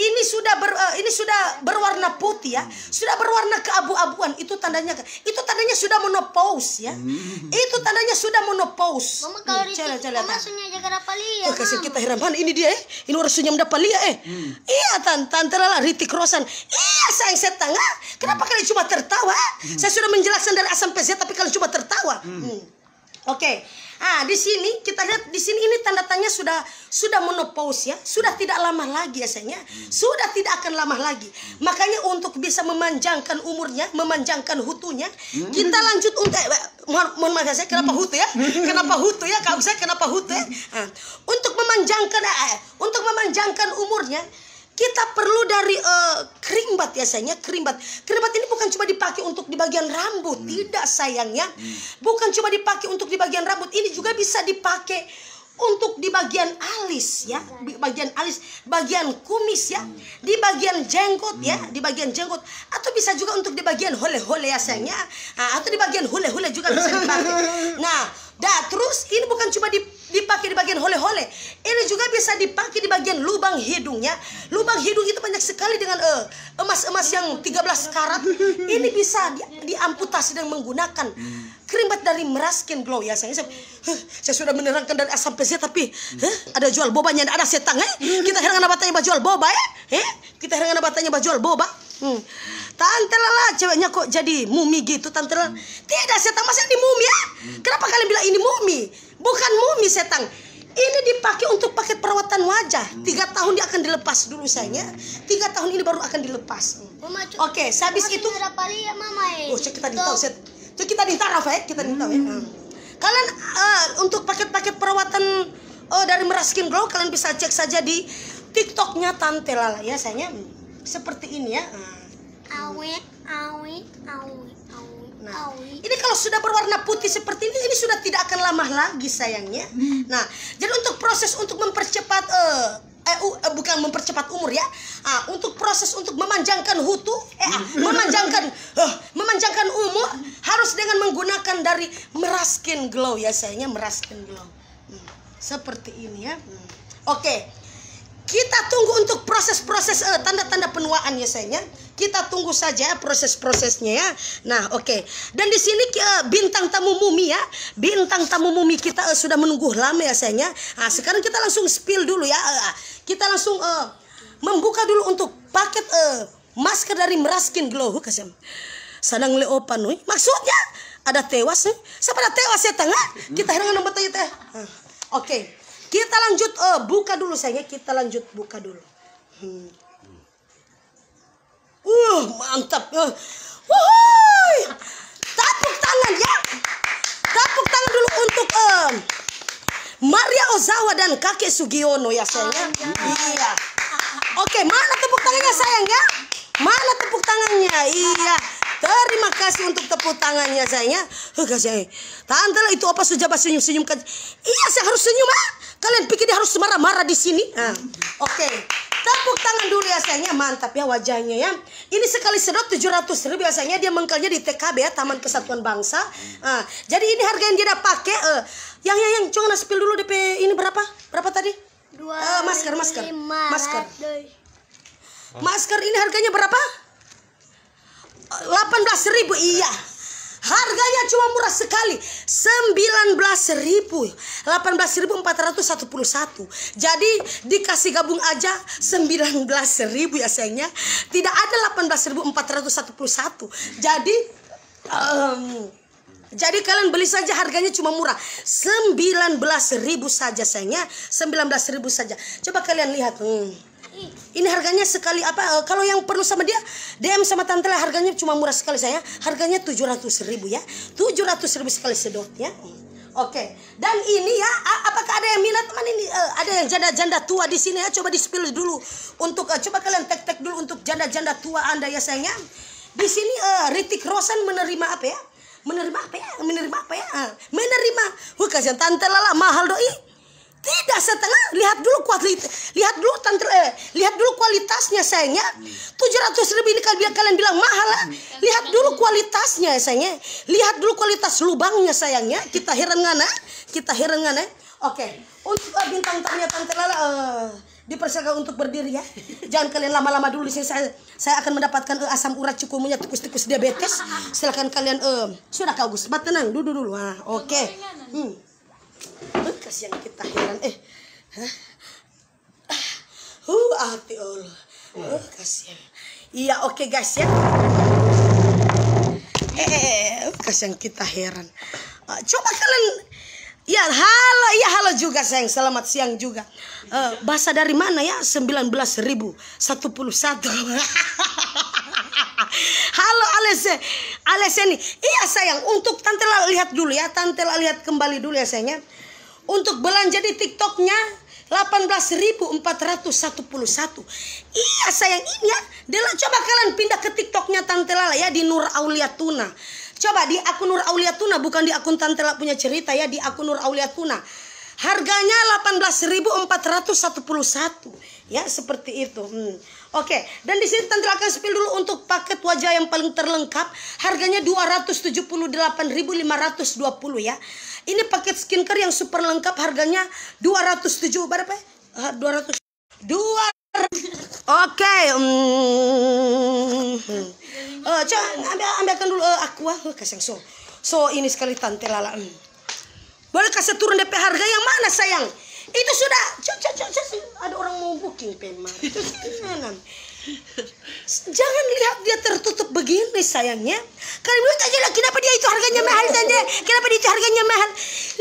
Speaker 1: ini sudah ber, uh, ini sudah berwarna putih ya, hmm. sudah berwarna keabu-abuan. Itu tandanya itu tandanya sudah menopause ya. Hmm. Itu tandanya sudah menopause. Mama kalau hmm, cera, mama jaga palia. Oh, kasih kita heran, ini dia eh. Ini orang sunya mendapat lihat eh. Hmm. Iya tan tante lala Ritik Rosan. Iya sayang setengah. Ah. Kenapa hmm. kalian cuma tertawa? Ah? Hmm. Saya sudah menjelaskan dari asam sampai tapi kalian cuma tertawa. Hmm. Hmm. Oke. Okay. Ah, di sini kita lihat di sini ini tanda tanya sudah sudah menopause ya, sudah tidak lama lagi biasanya, sudah tidak akan lama lagi. Makanya untuk bisa memanjangkan umurnya, memanjangkan hutunya, hmm. kita lanjut untuk eh, mohon, mohon maaf ya, saya kenapa hmm. hutu ya? Kenapa hutu ya? Kau saya kenapa hutu ya? Ah, untuk memanjangkan eh, untuk memanjangkan umurnya kita perlu dari uh, kerimbat sayangnya kerimbat kerimbat ini bukan cuma dipakai untuk di bagian rambut hmm. tidak sayangnya hmm. bukan cuma dipakai untuk di bagian rambut ini juga hmm. bisa dipakai untuk di bagian alis ya hmm. bagian alis bagian kumis ya hmm. di bagian jenggot ya di bagian jenggot atau bisa juga untuk di bagian hole-hole ya sayangnya ah, atau di bagian hole-hole juga bisa dipakai nah dah terus ini bukan cuma di dipakai di bagian hole-hole. Ini juga bisa dipakai di bagian lubang hidungnya. Lubang hidung itu banyak sekali dengan eh, emas-emas uh, yang 13 karat. Ini bisa di, diamputasi dan menggunakan krimbat dari Meraskin Glow ya saya. Saya, saya sudah menerangkan dari asam ke tapi huh, ada jual bobanya ada setang eh. Kita heran kenapa tanya jual boba eh. eh? Kita heran kenapa tanya jual boba. Hmm. Tante lala ceweknya kok jadi mumi gitu tante Lala. Tidak, setang masih di mumi ya. Kenapa kalian bilang ini mumi? bukan mumi setan ini dipakai untuk paket perawatan wajah hmm. tiga tahun dia akan dilepas dulu sayangnya hmm. tiga tahun ini baru akan dilepas oke okay, sehabis itu ya, mama, eh. oh cek kita ditahu set itu kita ditahu ya kita ditahu ya hmm. kalian eh, untuk paket-paket perawatan eh, dari meraskin glow kalian bisa cek saja di tiktoknya tante lala ya sayangnya seperti ini ya awet awet awet Nah, ini kalau sudah berwarna putih seperti ini, ini sudah tidak akan lama lagi sayangnya. Hmm. Nah, jadi untuk proses untuk mempercepat uh, eh, uh, bukan mempercepat umur ya. Ah, untuk proses untuk memanjangkan hutu, eh, ah, hmm. memanjangkan uh, memanjangkan umur harus dengan menggunakan dari meraskin glow ya sayangnya meraskin glow. Hmm, seperti ini ya. Hmm. Oke. Okay kita tunggu untuk proses-proses uh, tanda-tanda penuaan ya sayangnya. Kita tunggu saja proses-prosesnya ya. Nah, oke. Okay. Dan di sini uh, bintang tamu mumi ya. Bintang tamu mumi kita uh, sudah menunggu lama ya sayangnya. Nah, sekarang kita langsung spill dulu ya. Uh, kita langsung uh, membuka dulu untuk paket uh, masker dari Meraskin Glow kasih. Sanang leopan nih. Maksudnya ada tewas nih. Siapa ada tewas ya tengah? Ya? Kita heran nomor teh. Oke. Okay. Kita lanjut, oh, buka dulu sayangnya. Kita lanjut buka dulu. Hmm. Uh, mantap. Uh. Eh. Wuhui. Tepuk tangan ya. Tepuk tangan dulu untuk uh, Maria Ozawa dan kakek Sugiono ya sayangnya. Ah, ya. iya. Oke, mana tepuk tangannya sayang ya? Mana tepuk tangannya? Iya. Terima kasih untuk tepuk tangannya sayangnya. Hega kasih. Eh. Tante itu apa sudah senyum-senyum kan? Iya, saya harus senyum ah. Kalian pikir dia harus marah-marah di sini? Nah, Oke. Okay. Tepuk tangan dulu ya sayangnya mantap ya wajahnya ya. Ini sekali sedot 700 ribu biasanya ya, dia mengkelnya di TKB ya Taman Kesatuan Bangsa. Nah, jadi ini harga yang dia udah pakai. Uh, yang yang yang cuma spill dulu DP ini berapa? Berapa tadi? Dua. Uh, eh, masker masker masker. Masker ini harganya berapa? 18 eh, ribu iya. Harganya cuma murah sekali. 19.000. 18.411. Jadi dikasih gabung aja 19.000 ya sayangnya. Tidak ada 18.411. Jadi um, jadi kalian beli saja harganya cuma murah. 19.000 saja sayangnya. 19.000 saja. Coba kalian lihat. Hmm ini harganya sekali apa eh, kalau yang perlu sama dia DM sama tante lah harganya cuma murah sekali saya harganya tujuh ribu ya tujuh ribu sekali sedot ya Oke, okay. dan ini ya, apakah ada yang minat teman ini? Uh, ada yang janda-janda tua di sini ya? Coba di dulu untuk uh, coba kalian tek-tek dulu untuk janda-janda tua anda ya sayangnya. Di sini uh, Ritik Rosan menerima apa ya? Menerima apa ya? Menerima apa ya? Uh, menerima. Wah, kasihan tante lala mahal doi. Tidak setengah lihat dulu kualitas lihat dulu tantru, eh, lihat dulu kualitasnya sayangnya. tujuh ratus ribu ini kalian kalian bilang mahal lah. Eh. Lihat dulu kualitasnya sayangnya. Lihat dulu kualitas lubangnya sayangnya. Kita heran ngana, eh. kita heran ngana. Eh. Oke, untuk bintang tanya Tante Lala uh, dipersilakan untuk berdiri ya. Jangan kalian lama-lama dulu sih saya saya akan mendapatkan uh, asam urat cukumunya tikus-tikus diabetes. Silakan kalian uh, sudah kagus Agus, tenang duduk dulu. Ah, oke. Okay. Hmm bekas yang kita heran eh huh? Huh, ah, hati Allah. Oh, kasihan. Iya, oke okay, guys ya. Eh, yang eh, eh, eh, kita heran. Uh, coba kalian Ya, halo, iya halo juga sayang. Selamat siang juga. Uh, bahasa dari mana ya? satu puluh satu halo Alese. Alese nih. Iya sayang, untuk Tante lihat dulu ya. Tante lihat kembali dulu ya sayangnya untuk belanja di TikToknya 18.411. Iya sayang ini ya. Dela coba kalian pindah ke TikToknya Tante Lala ya di Nur Aulia Tuna. Coba di akun Nur Aulia Tuna bukan di akun Tante Lala punya cerita ya di akun Nur Aulia Tuna. Harganya 18.411 ya seperti itu. Hmm. Oke, dan di sini Tante akan spill dulu untuk paket wajah yang paling terlengkap, harganya 278.520 ya. Ini paket skincare yang super lengkap harganya 207 berapa ya? 200 ah, dua Oke, mm. Eh, coba ambil ambilkan dulu uh, aqua, uh, kasih so. So ini sekali tante lala. Mm. Boleh kasih turun DP harga yang mana sayang? Itu sudah, coba coba ada orang mau booking pemar. Itu sih Jangan lihat dia tertutup begini sayangnya. Kalian lihat aja lah kenapa dia itu harganya mahal saja. kenapa dia itu harganya mahal.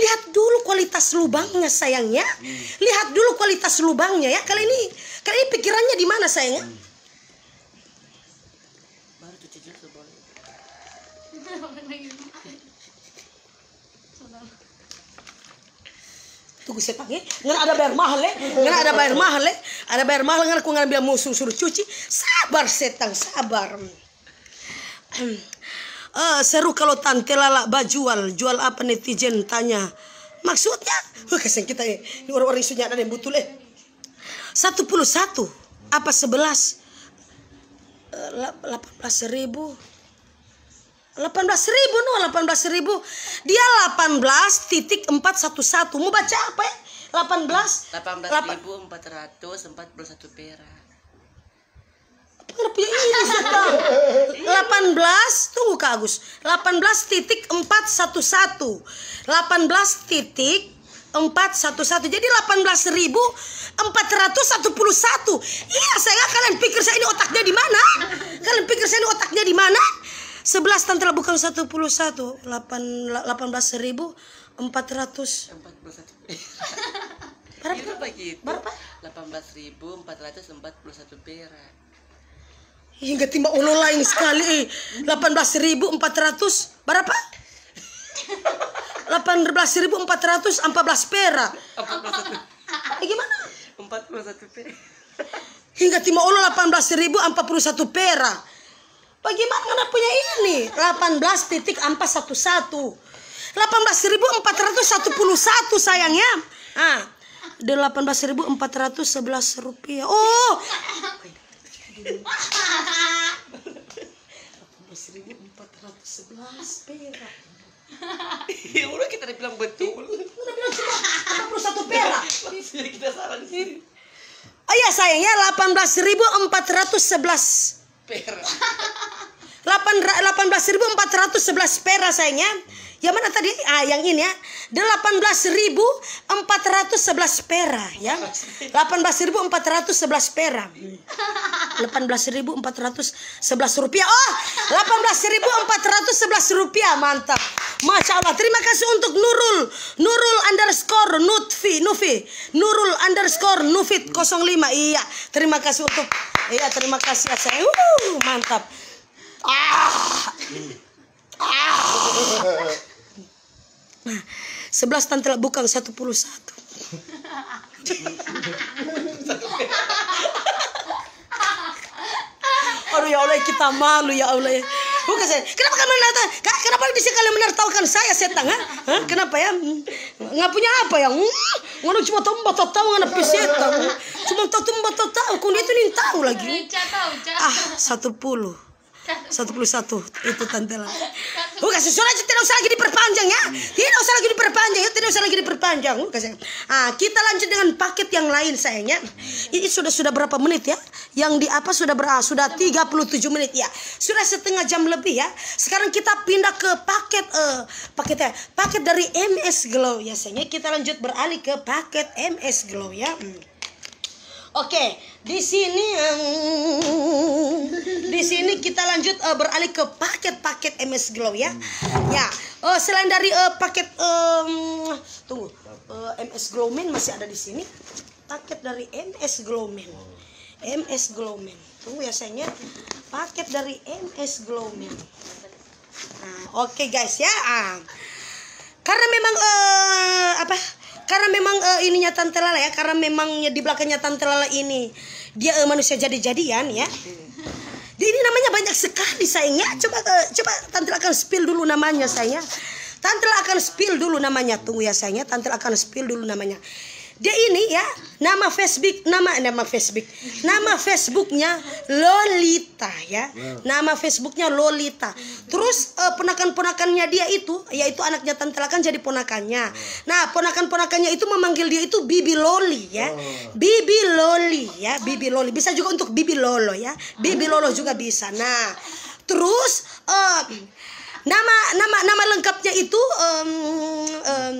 Speaker 1: Lihat dulu kualitas lubangnya sayangnya. Hmm. Lihat dulu kualitas lubangnya ya. Kalian ini kalian ini pikirannya di mana sayangnya? Hmm. tunggu saya panggil nggak ada bayar mahal le ya. nggak ada bayar mahal le ya. ada bayar mahal nggak aku nggak bilang mau suruh cuci sabar setang sabar uh, seru kalau tante lala bajual jual apa netizen tanya maksudnya uh, kesen kita ya. ini orang-orang isunya ada yang butuh le satu puluh satu apa sebelas delapan eh, belas ribu delapan belas ribu no delapan belas ribu dia delapan belas titik empat satu satu mau baca apa ya? delapan belas delapan belas ribu empat ratus empat puluh satu perak apa repotnya ini delapan belas tunggu Agus delapan belas titik empat satu satu delapan belas titik empat satu satu jadi delapan belas ribu empat ratus satu puluh satu iya saya kalian pikir saya ini otaknya di mana kalian pikir saya ini otaknya di mana 11 tentara bukan 11 18.400 14 berapa gitu berapa 18.441 perak hingga timba ulo lain sekali 18.400 berapa 18.414 perak eh, gimana 41 perak hingga timba ulo 18.041 perak Bagaimana anak punya ini? 18.411. 18.411 sayangnya. empat Ah, 18.411 rupiah. Oh. 18.411 perak. ya udah kita bilang betul. Udah bilang cuma 81 perak. Jadi iya, kita saran sih. Oh iya sayang 18.411 ya perak. 18.411 pera sayangnya. Yang mana tadi? Ah, yang ini ya. 18.411 pera ya. 18.411 perak. 18.411 rupiah. Oh, 18.411 rupiah. Mantap. Masya Allah. Terima kasih untuk Nurul. Nurul underscore Nutfi. Nufi. Nurul underscore Nufit 05. Iya. Terima kasih untuk Iya, terima kasih ya saya. Uh, mantap. Ah. Ah. Nah, 11 tan telah bukan 1 puluh satu. Aduh ya Allah kita malu ya Allah bukan saya kenapa kalian menantang kenapa bisa kalian menertawakan saya setan ha? kenapa ya hmm. nggak punya apa ya hmm. ngono cuma tahu mbak tahu nggak napi setan cuma tahu mbak tahu kun itu nih tahu lagi ah satu puluh satu puluh satu itu tante lah bukan sesuatu aja tidak usah lagi diperpanjang ya tidak usah lagi diperpanjang ya tidak usah lagi diperpanjang bukan ah kita lanjut dengan paket yang lain sayangnya ini sudah sudah berapa menit ya yang di apa sudah ber ah, sudah 37 menit ya. Sudah setengah jam lebih ya. Sekarang kita pindah ke paket eh paketnya eh, paket dari MS Glow ya. Sayangnya kita lanjut beralih ke paket MS Glow ya. Hmm. Oke, okay, di sini um, di sini kita lanjut uh, beralih ke paket-paket MS Glow ya. Ya, uh, selain dari uh, paket um, tunggu uh, MS Glowman masih ada di sini. Paket dari MS Glowman. MS Glowman tuh biasanya paket dari MS Glowman nah oke okay guys ya karena memang uh, apa karena memang uh, ininya Tante Lala ya karena memangnya di belakangnya Tante Lala ini dia uh, manusia jadi-jadian ya Jadi ini namanya banyak sekali sayangnya coba uh, coba Tante Lala akan spill dulu namanya sayangnya. Tante Lala akan spill dulu namanya tunggu ya sayangnya Tante Lala akan spill dulu namanya dia ini ya, nama Facebook, nama nama Facebook. Nama Facebooknya Lolita ya. Hmm. Nama Facebooknya Lolita. Terus uh, ponakan-ponakannya dia itu, yaitu anaknya Tante Lakan jadi ponakannya. Hmm. Nah, ponakan-ponakannya itu memanggil dia itu Bibi Loli ya. Oh. Bibi Loli ya, Bibi Loli. Bisa juga untuk Bibi Lolo ya. Bibi Lolo juga bisa. Nah, terus uh, nama nama nama lengkapnya itu um, um,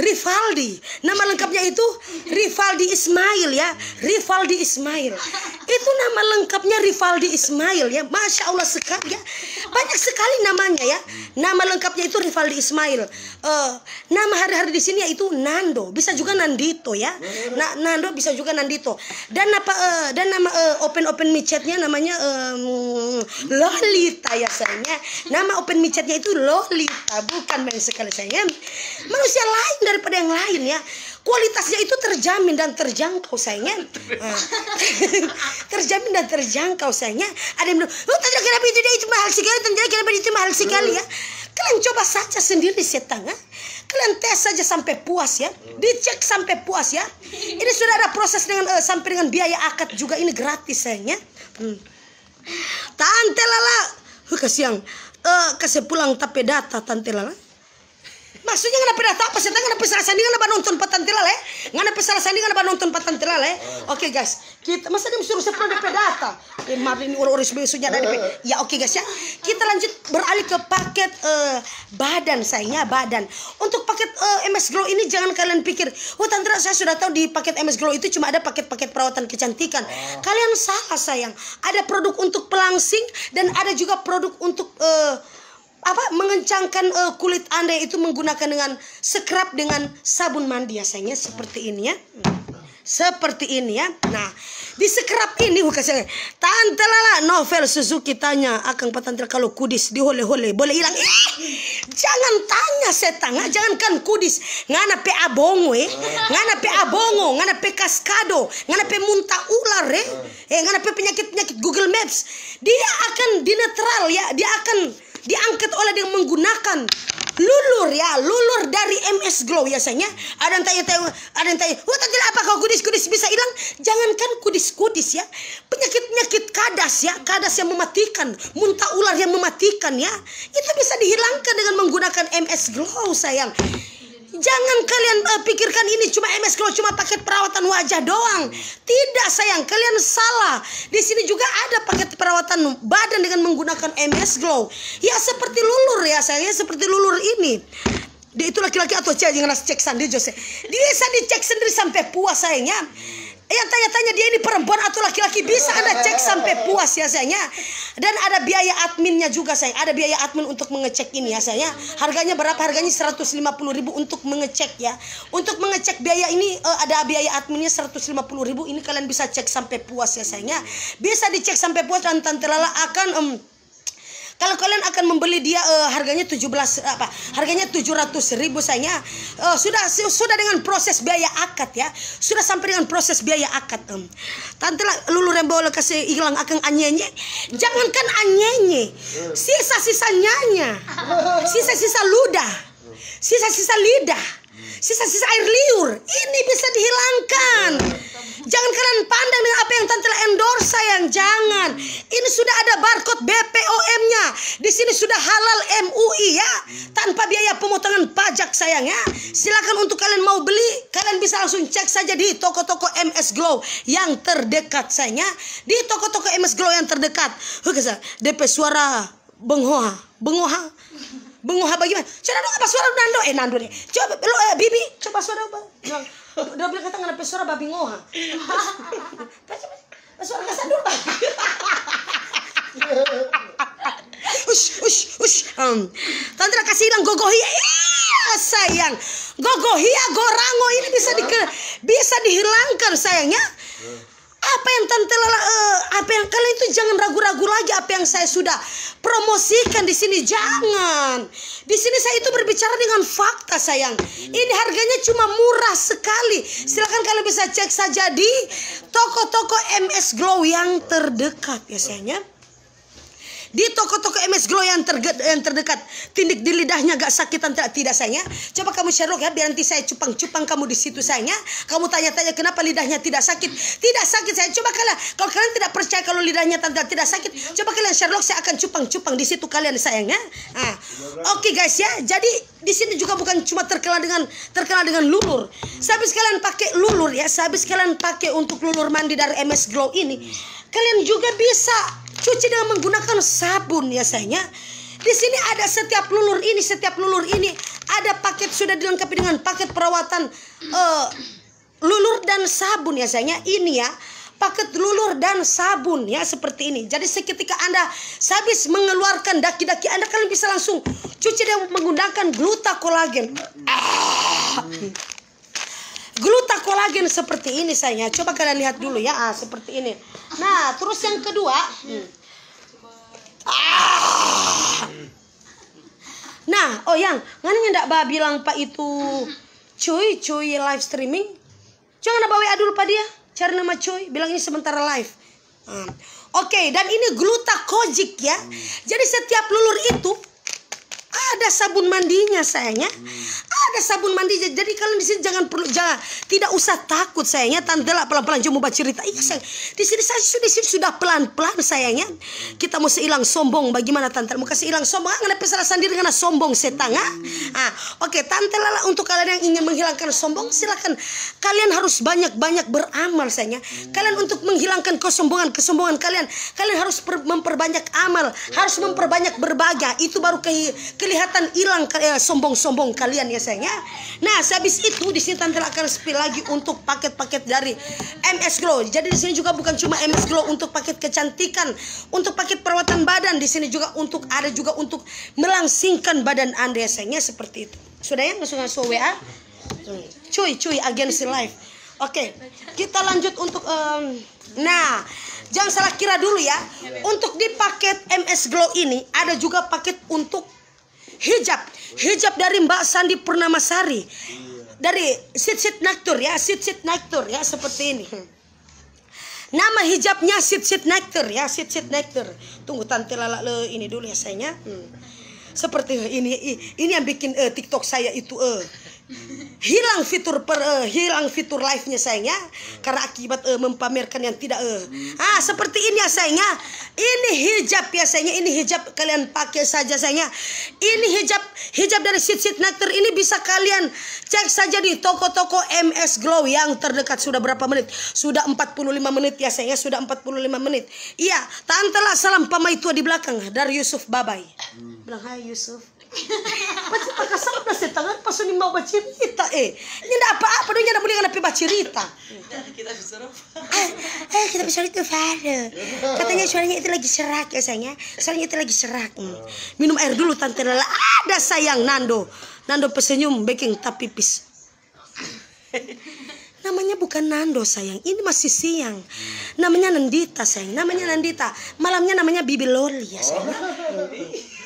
Speaker 1: Rivaldi. Nama lengkapnya itu Rivaldi Ismail ya. Rivaldi Ismail. Itu nama lengkapnya Rivaldi Ismail ya. Masya Allah sekali ya. Banyak sekali namanya ya. Nama lengkapnya itu Rivaldi Ismail. Uh, nama hari-hari di sini yaitu Nando. Bisa juga Nandito ya. Na Nando bisa juga Nandito. Dan apa uh, dan nama uh, eh, open open micetnya namanya um, Lolita ya sayangnya. Nama open micetnya itu Lolita bukan main sekali sayangnya. Manusia lain daripada yang lain ya kualitasnya itu terjamin dan terjangkau sayangnya terjamin dan terjangkau sayangnya ada yang bilang oh tidak kenapa itu dia itu mahal sekali tidak kenapa itu mahal sekali ya kalian coba saja sendiri setan ya kalian tes saja sampai puas ya dicek sampai puas ya ini sudah ada proses dengan uh, sampai dengan biaya akad juga ini gratis sayangnya hmm. tante lala kasih yang uh, eh, kasih pulang tapi data tante lala maksudnya ngana pira tapas eta ngana sandi nggak ba nonton patantila le eh. ngana sandi nggak ba nonton patantila le eh. oh. oke guys kita masa dia suruh sepuluh DP data eh, ini urus besoknya ada eh. ya oke okay, guys ya kita lanjut beralih ke paket uh, badan sayangnya badan untuk paket uh, MS Glow ini jangan kalian pikir wah oh, tantra saya sudah tahu di paket MS Glow itu cuma ada paket-paket perawatan kecantikan oh. kalian salah sayang ada produk untuk pelangsing dan ada juga produk untuk uh, apa mengencangkan uh, kulit anda itu menggunakan dengan scrub dengan sabun mandi biasanya ya, seperti ini ya seperti ini ya nah di scrub ini bukan saya tante lala novel Suzuki tanya akan petantil kalau kudis di hole boleh hilang eh, jangan tanya setan, jangan kan kudis ngana pe abongo eh ngana pe abongo ngana pe kaskado ngana pe munta ular eh eh ngana pe penyakit penyakit Google Maps dia akan dinetral ya dia akan diangkat oleh dengan menggunakan lulur ya lulur dari MS Glow biasanya ada yang tanya ada yang tanya wah tadi apa kau kudis kudis bisa hilang jangankan kudis kudis ya penyakit penyakit kadas ya kadas yang mematikan muntah ular yang mematikan ya itu bisa dihilangkan dengan menggunakan MS Glow sayang Jangan kalian uh, pikirkan ini cuma MS Glow cuma paket perawatan wajah doang. Tidak sayang, kalian salah. Di sini juga ada paket perawatan badan dengan menggunakan MS Glow. Ya seperti lulur ya sayang, ya seperti lulur ini. Dia itu laki-laki atau cewek jangan cek sendiri Jose. Dia sendiri cek sendiri sampai puas sayangnya yang tanya-tanya dia ini perempuan atau laki-laki bisa Anda cek sampai puas ya sayangnya. Dan ada biaya adminnya juga sayang. Ada biaya admin untuk mengecek ini ya sayangnya. Harganya berapa? Harganya ribu untuk mengecek ya. Untuk mengecek biaya ini eh, ada biaya adminnya ribu Ini kalian bisa cek sampai puas ya sayangnya. Bisa dicek sampai puas dan Tante Lala akan um, kalau kalian akan membeli dia uh, harganya 17 eh, apa? Harganya ratus ribu uh, sudah sudah dengan proses biaya akad ya. Sudah sampai dengan proses biaya akad. Um. Tante lah, lulu rembo kasih hilang akan anyenye. Jangankan anyenye. Sisa-sisa nyanya. Sisa-sisa ludah. Sisa-sisa lidah sisa-sisa air liur ini bisa dihilangkan iya. jangan kalian pandang dengan apa yang tante endorse sayang jangan ini sudah ada barcode BPOM nya di sini sudah halal MUI ya tanpa biaya pemotongan pajak sayang ya silakan untuk kalian mau beli kalian bisa langsung cek saja di toko-toko MS Glow yang terdekat sayangnya di toko-toko MS Glow yang terdekat Oke, DP suara Bengoha Bengoha bengu haba gimana coba dong apa suara nando eh nando deh coba lo eh bibi coba suara apa udah bilang kata nggak suara babi ngoha suara kasar dulu ush ush ush um, tantra kasih hilang gogohia ya. Iya, sayang gogohia gorango ini bisa di bisa dihilangkan sayangnya apa yang tante Lala uh, apa yang kalian itu jangan ragu-ragu lagi apa yang saya sudah promosikan di sini jangan di sini saya itu berbicara dengan fakta sayang ini harganya cuma murah sekali silahkan kalian bisa cek saja di toko-toko MS Glow yang terdekat biasanya ya, di toko-toko MS Glow yang, terge, yang terdekat tindik di lidahnya gak sakitan tidak, tidak sayangnya coba kamu share ya biar nanti saya cupang-cupang kamu di situ sayangnya kamu tanya-tanya kenapa lidahnya tidak sakit tidak sakit saya coba kalian kalau kalian tidak percaya kalau lidahnya tidak, tidak sakit coba kalian share saya akan cupang-cupang di situ kalian sayangnya ah. oke okay, guys ya jadi di sini juga bukan cuma terkenal dengan terkenal dengan lulur sabis kalian pakai lulur ya sabis kalian pakai untuk lulur mandi dari MS Glow ini kalian juga bisa cuci dengan menggunakan sabun ya sayangnya. Di sini ada setiap lulur ini, setiap lulur ini ada paket sudah dilengkapi dengan paket perawatan uh, lulur dan sabun ya sayangnya. Ini ya paket lulur dan sabun ya seperti ini. Jadi seketika Anda habis mengeluarkan daki-daki Anda kalian bisa langsung cuci dengan menggunakan gluta kolagen. Ah. Gluta kolagen seperti ini sayangnya. Coba kalian lihat dulu ya, ah, seperti ini. Nah, terus yang kedua. Hmm. Ah. Nah, oh yang, nganinya ndak ba bilang Pak itu cuy cuy live streaming. Jangan bawa WA dulu Pak dia. Cari nama cuy, bilang ini sementara live. Hmm. Oke, okay, dan ini gluta kojik ya. Hmm. Jadi setiap lulur itu ada sabun mandinya sayangnya ada sabun mandi jadi kalian di sini jangan perlu jangan tidak usah takut sayangnya tante lah pelan-pelan cuma baca cerita iya sayang di sini saya sudah sini sudah pelan-pelan sayangnya kita mau hilang sombong bagaimana tante mau kasih hilang sombong nggak ada salah sendiri karena sombong setengah ah, oke tante lala untuk kalian yang ingin menghilangkan sombong silahkan kalian harus banyak-banyak beramal sayangnya kalian untuk menghilangkan kesombongan kesombongan kalian kalian harus memperbanyak amal harus memperbanyak berbagai itu baru ke kelihatan hilang eh, sombong-sombong kalian ya sayang biasanya. Nah, sehabis itu di sini Tante akan spill lagi untuk paket-paket dari MS Glow. Jadi di sini juga bukan cuma MS Glow untuk paket kecantikan, untuk paket perawatan badan di sini juga untuk ada juga untuk melangsingkan badan Anda biasanya seperti itu. Sudah ya langsung langsung WA. Cuy, cuy agensi live. Oke, okay. kita lanjut untuk um, nah jangan salah kira dulu ya. Untuk di paket MS Glow ini ada juga paket untuk hijab hijab dari Mbak Sandi Purnama Purnamasari iya. dari sit-sit naktur ya sit-sit naktur ya seperti ini nama hijabnya sit-sit naktur ya sit-sit naktur tunggu tante lala le ini dulu ya sayangnya hmm. seperti ini ini yang bikin uh, TikTok saya itu uh. Hmm. hilang fitur per uh, hilang fitur live-nya sayangnya hmm. karena akibat uh, mempamerkan yang tidak uh. ah seperti ini ya sayangnya ini hijab ya sayangnya ini hijab kalian pakai saja sayangnya ini hijab hijab dari sit sit nectar ini bisa kalian cek saja di toko-toko MS Glow yang terdekat sudah berapa menit sudah 45 menit ya sayangnya sudah 45 menit iya tante lah salam pamai tua di belakang dari Yusuf babai bilang hai Yusuf Macita eh. tak sa na si tangan paso ni mau bacirita eh. Ini ndak apa-apa dong nyada muli baca bacirita. kita bisa apa? Eh, kita bisa itu Fare. Katanya suaranya itu lagi serak ya sayangnya. Suaranya itu lagi serak. Ya. Minum air dulu Tante Lala. Ada sayang Nando. Nando pesenyum baking tapi pipis. Namanya bukan Nando sayang, ini masih siang. Namanya Nandita sayang, namanya Nandita. Malamnya namanya Bibi Loli ya sayang. Oh.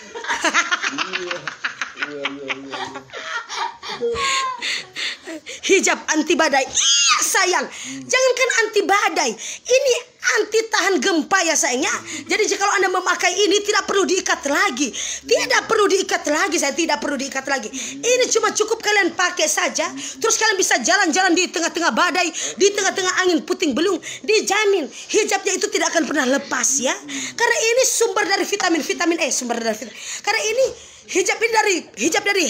Speaker 1: Hijab anti badai. Iya sayang, hmm. jangankan anti badai, ini anti tahan gempa ya sayangnya. Jadi jika Anda memakai ini tidak perlu diikat lagi. Tidak perlu diikat lagi, saya tidak perlu diikat lagi. Ini cuma cukup kalian pakai saja. Terus kalian bisa jalan-jalan di tengah-tengah badai, di tengah-tengah angin puting belung. Dijamin hijabnya itu tidak akan pernah lepas ya. Karena ini sumber dari vitamin-vitamin eh sumber dari vitamin. Karena ini hijab ini dari hijab dari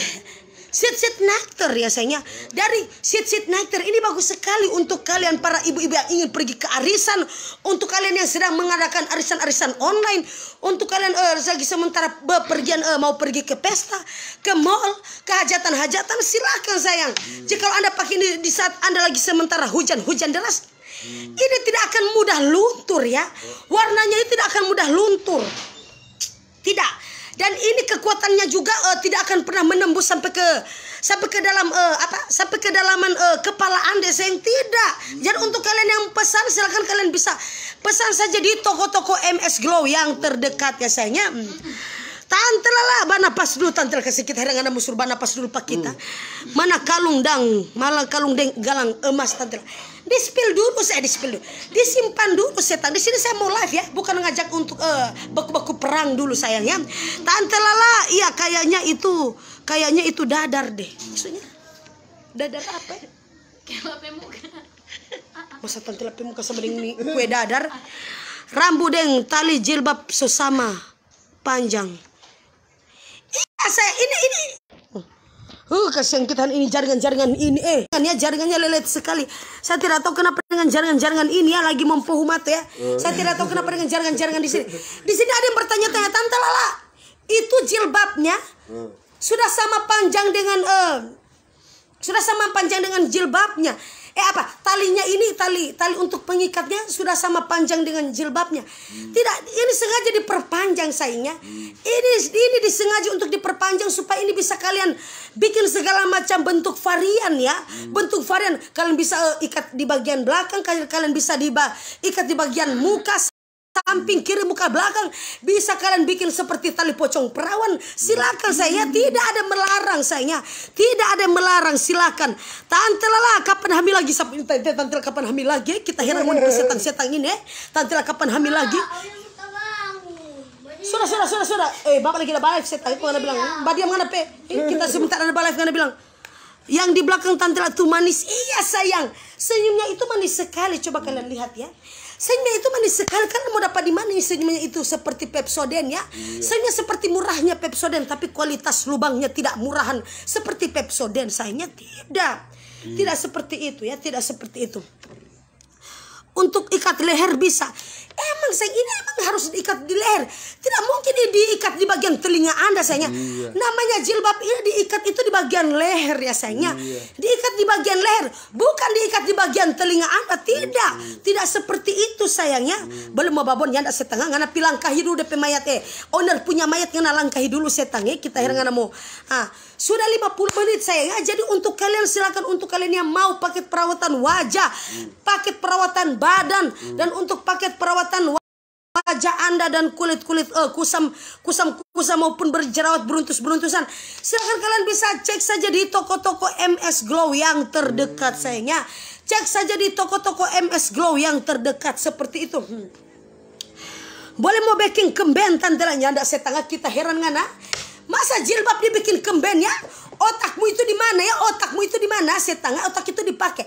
Speaker 1: Sit-sit nectar ya sayangnya. Dari sit-sit nectar ini bagus sekali untuk kalian para ibu-ibu yang ingin pergi ke arisan. Untuk kalian yang sedang mengadakan arisan-arisan online. Untuk kalian eh lagi sementara bepergian eh, mau pergi ke pesta, ke mall, ke hajatan-hajatan silahkan sayang. Hmm. Jika Anda pakai ini di saat Anda lagi sementara hujan-hujan deras. Ini tidak akan mudah luntur ya. Oh. Warnanya ini tidak akan mudah luntur. Tidak dan ini kekuatannya juga uh, tidak akan pernah menembus sampai ke sampai ke dalam uh, apa sampai ke uh, kepala anda yang tidak jadi untuk kalian yang pesan silahkan kalian bisa pesan saja di toko-toko MS Glow yang terdekat ya sayangnya hmm. Tante Tantel lah, bana pas dulu tante lah kesikit hari ngana musur bana pas dulu pak kita. Hmm. Mana kalung dang, malah kalung deng galang emas lah di dulu saya di dulu disimpan dulu setan di sini saya mau live ya bukan ngajak untuk uh, eh, beku-beku perang dulu sayangnya tante lala iya kayaknya itu kayaknya itu dadar deh maksudnya dadar apa ya? muka. Masa tante lape muka sama kue dadar. Rambu deng tali jilbab sesama panjang. Iya saya ini ini Huh, kita ini jaringan-jaringan ini eh kan ya jaringannya lelet sekali. Saya tidak tahu kenapa dengan jaringan-jaringan ini ya lagi mempohumat ya. Oh. Saya tidak tahu kenapa dengan jaringan-jaringan di sini. Di sini ada yang bertanya-tanya Tante Lala, itu jilbabnya hmm. sudah sama panjang dengan eh, sudah sama panjang dengan jilbabnya eh apa talinya ini tali tali untuk pengikatnya sudah sama panjang dengan jilbabnya hmm. tidak ini sengaja diperpanjang sayangnya hmm. ini ini disengaja untuk diperpanjang supaya ini bisa kalian bikin segala macam bentuk varian ya hmm. bentuk varian kalian bisa eh, ikat di bagian belakang kalian bisa di ikat di bagian muka samping kiri muka belakang bisa kalian bikin seperti tali pocong perawan silakan saya ya, tidak ada melarang saya tidak ada melarang silakan tante lala kapan hamil lagi tante, tante kapan hamil lagi kita heran mau setang setang ini eh tante kapan hamil lagi sudah sudah sudah sudah eh bapak lagi ada balik setang itu bilang iya. badia mana pe eh, kita sebentar ada balik mana bilang yang di belakang tante itu manis iya sayang senyumnya itu manis sekali coba kalian lihat ya Senyumnya itu manis sekali kan mau dapat di mana senyumnya itu seperti Pepsoden ya. Iya. Senyumnya seperti murahnya Pepsoden tapi kualitas lubangnya tidak murahan seperti Pepsoden sayangnya tidak. Hmm. Tidak seperti itu ya, tidak seperti itu. Untuk ikat leher bisa. Emang saya ini emang harus diikat di leher. Tidak mungkin ini diikat di bagian telinga Anda sayangnya. Iya. Namanya jilbab ini diikat itu di bagian leher ya sayangnya. Iya. Diikat di bagian leher, bukan diikat di bagian telinga Anda. Tidak, iya. tidak seperti itu sayangnya. Iya. Belum mau babon ada setengah ngana pilang kahiru udah mayat eh. Owner punya mayat ngana langkahi dulu setengah eh. Kita heran ngana mau. Ah, sudah 50 menit sayangnya. Jadi untuk kalian silakan untuk kalian yang mau paket perawatan wajah, hmm. paket perawatan badan hmm. dan untuk paket perawatan wajah Anda dan kulit-kulit uh, kusam kusam kusam maupun berjerawat beruntus-beruntusan. Silahkan kalian bisa cek saja di toko-toko MS Glow yang terdekat sayangnya. Cek saja di toko-toko MS Glow yang terdekat seperti itu. Hmm. Boleh mau baking kemben tandelanya anda setengah kita heran ngana? Masa jilbab dibikin kemben ya? Otakmu itu di mana ya? Otakmu itu di mana? Setengah otak itu dipakai.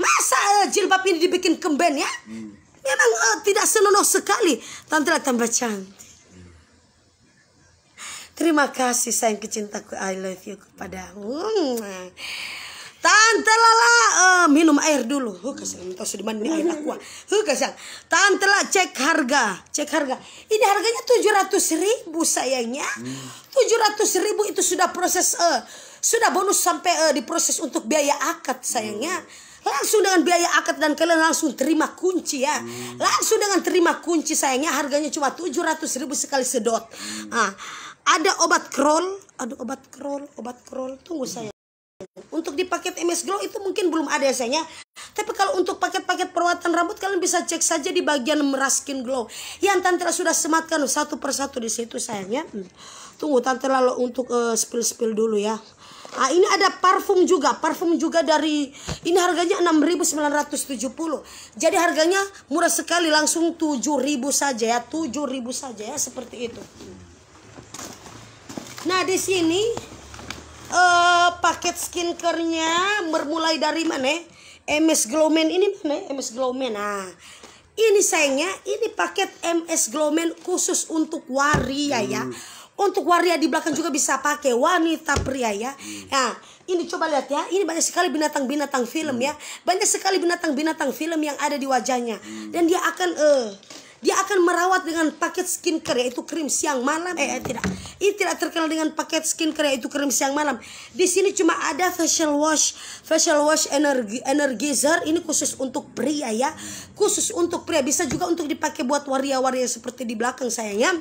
Speaker 1: Masa eh, jilbab ini dibikin kemben ya? Hmm memang uh, tidak senonoh sekali. Tante lah tambah cantik. Terima kasih sayang kecintaku. I love you kepada Hmm. Tante Lala uh, eh, minum air dulu. Huh, kasih minta sudah mandi air aqua. Huh, kasih. Tante Lala cek harga, cek harga. Ini harganya tujuh ratus ribu sayangnya. Tujuh ratus ribu itu sudah proses uh, sudah bonus sampai uh, diproses untuk biaya akad sayangnya. Hmm Langsung dengan biaya akad dan kalian langsung terima kunci ya. Hmm. Langsung dengan terima kunci sayangnya harganya cuma 700 ribu sekali sedot. Hmm. Nah, ada obat krol, ada obat krol, obat krol tunggu saya. Untuk di paket MS Glow itu mungkin belum ada ya sayangnya. Tapi kalau untuk paket-paket perawatan rambut kalian bisa cek saja di bagian Meraskin Glow. Yang Tante sudah sematkan satu persatu di situ sayangnya. Hmm. Tunggu Tante lalu untuk uh, spill-spill dulu ya. Ah ini ada parfum juga, parfum juga dari ini harganya 6.970. Jadi harganya murah sekali, langsung 7.000 saja ya, 7.000 saja ya seperti itu. Nah, di sini uh, paket skincarenya bermulai dari mana? Ya? MS Glowman ini mana? Ya? MS Glowman. Nah, ini sayangnya ini paket MS Glowman khusus untuk waria ya. Hmm. Untuk waria di belakang juga bisa pakai wanita pria ya. Nah, ini coba lihat ya. Ini banyak sekali binatang-binatang film ya. Hmm. Banyak sekali binatang-binatang film yang ada di wajahnya. Hmm. Dan dia akan eh uh, dia akan merawat dengan paket skincare yaitu krim siang malam. Eh, eh, tidak. Ini tidak terkenal dengan paket skincare yaitu krim siang malam. Di sini cuma ada facial wash, facial wash energi energizer. Ini khusus untuk pria ya. Khusus untuk pria bisa juga untuk dipakai buat waria-waria seperti di belakang sayangnya.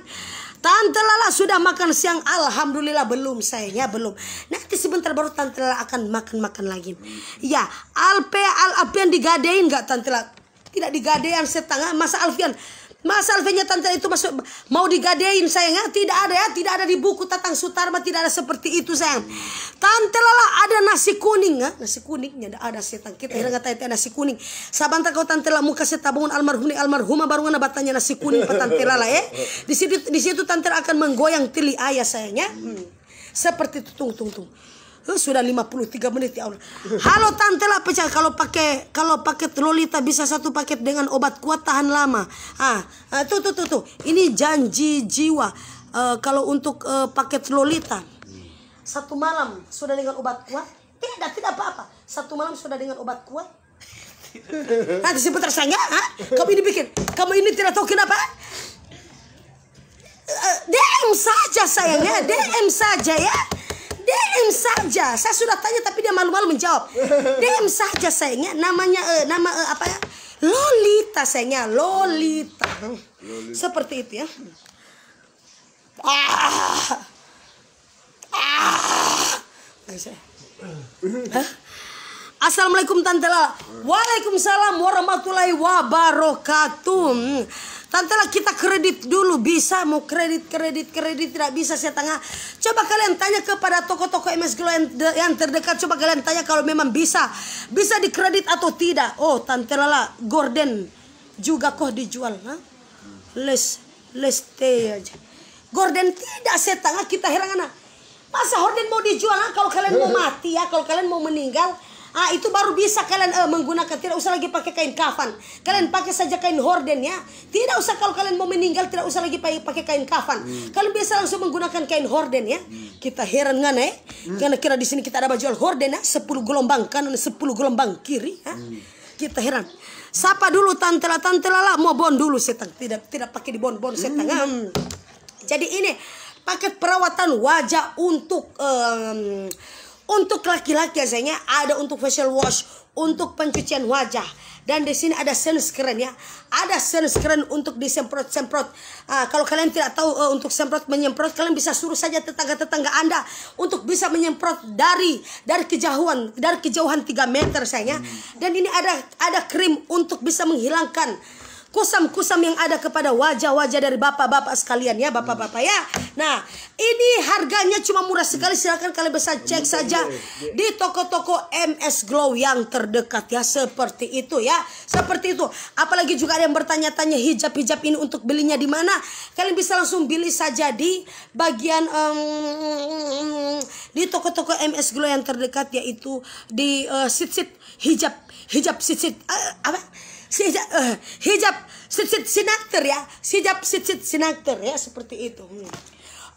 Speaker 1: Tante Lala sudah makan siang Alhamdulillah belum sayangnya belum Nanti sebentar baru Tante Lala akan makan-makan lagi Ya Alpe Al apian digadein gak Tante Lala Tidak digadean setengah Masa Alfian Masa Tante itu masuk mau digadein sayang ya? Tidak ada ya, tidak ada di buku Tatang Sutarma tidak ada seperti itu sayang. Tante Lala ada nasi kuning ya, nasi kuningnya ada, ada setan kita hilang kata itu nasi kuning. Sabanta kau Tante Lala muka setabungan almarhum almarhumah baru batanya nasi kuning pak Tante Lala ya. Di situ di situ Tante akan menggoyang tili ayah sayangnya. Hmm. Seperti itu tung tung tung. Eh, sudah 53 menit ya Allah. Halo tante lah pecah kalau pakai kalau paket Lolita bisa satu paket dengan obat kuat tahan lama. Ah, ah tuh tuh tuh tuh. Ini janji jiwa uh, kalau untuk uh, eh, paket Lolita. Satu malam sudah dengan obat kuat? Tidak, tidak apa-apa. Satu malam sudah dengan obat kuat? Nanti sebut rasanya, ha? Ah, kamu ini bikin, kamu ini tidak tahu kenapa? DM saja sayangnya, DM saja ya. DM saja. Saya sudah tanya tapi dia malu-malu menjawab. DM saja sayangnya. Namanya uh, nama uh, apa ya? Lolita sayangnya. Lolita. Lolita. Seperti itu ya. Ah. Ah. Assalamualaikum Tante Lala. Waalaikumsalam warahmatullahi wabarakatuh. Hmm. Tante lah kita kredit dulu bisa mau kredit kredit kredit tidak bisa saya tengah. Coba kalian tanya kepada toko-toko MS Glow yang, terdekat. Coba kalian tanya kalau memang bisa bisa dikredit atau tidak. Oh tante Lala gorden juga kok dijual. Nah? Les les teh aja. Gorden tidak saya tengah kita heran anak. Masa gorden mau dijual nah? kalau kalian mau mati ya kalau kalian mau meninggal Ah, itu baru bisa kalian uh, menggunakan. Tidak usah lagi pakai kain kafan. Kalian pakai saja kain horden ya. Tidak usah kalau kalian mau meninggal tidak usah lagi pakai kain kafan. Hmm. Kalian bisa langsung menggunakan kain horden ya. Hmm. Kita heran nggak nih Eh? Hmm. Karena kira di sini kita ada baju al horden ya. 10 gelombang kanan, sepuluh gelombang kiri. Ya? Hmm. Kita heran. Sapa dulu tante lah tante lah mau bon dulu setan. Tidak tidak pakai di bon bon setan. Ya. Hmm. Jadi ini paket perawatan wajah untuk um, untuk laki-laki biasanya ada untuk facial wash, untuk pencucian wajah. Dan di sini ada sunscreen ya. Ada sunscreen untuk disemprot-semprot. Uh, kalau kalian tidak tahu uh, untuk semprot menyemprot, kalian bisa suruh saja tetangga-tetangga Anda untuk bisa menyemprot dari dari kejauhan, dari kejauhan 3 meter sayangnya. Dan ini ada ada krim untuk bisa menghilangkan kusam-kusam yang ada kepada wajah-wajah dari bapak-bapak sekalian ya bapak-bapak ya nah ini harganya cuma murah sekali silahkan kalian bisa cek saja di toko-toko MS Glow yang terdekat ya seperti itu ya seperti itu apalagi juga ada yang bertanya-tanya hijab-hijab ini untuk belinya di mana kalian bisa langsung beli saja di bagian um, di toko-toko MS Glow yang terdekat yaitu di uh, sit-sit hijab hijab sit-sit uh, apa hijab uh, hijab sit, sit, sinakter ya. Hijab sit, sit sinakter ya seperti itu. Hmm.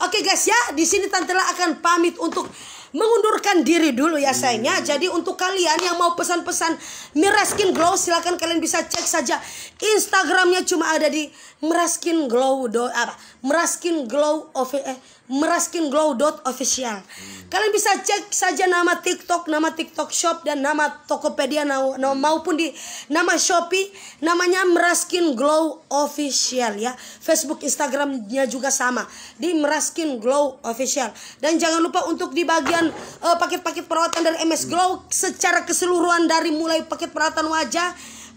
Speaker 1: Oke okay guys ya, di sini tante akan pamit untuk mengundurkan diri dulu ya sayangnya. Hmm. Jadi untuk kalian yang mau pesan-pesan Miraskin Glow silahkan kalian bisa cek saja Instagramnya cuma ada di Miraskin Glow do, apa Meraskin Glow of, eh, Meraskin Glow dot official. Hmm. Kalian bisa cek saja nama TikTok, nama TikTok Shop dan nama Tokopedia maupun di nama Shopee namanya Meraskin Glow official ya. Facebook Instagramnya juga sama di Meraskin Glow official. Dan jangan lupa untuk di bagian Eh, paket-paket uh, perawatan dari MS Glow secara keseluruhan dari mulai paket perawatan wajah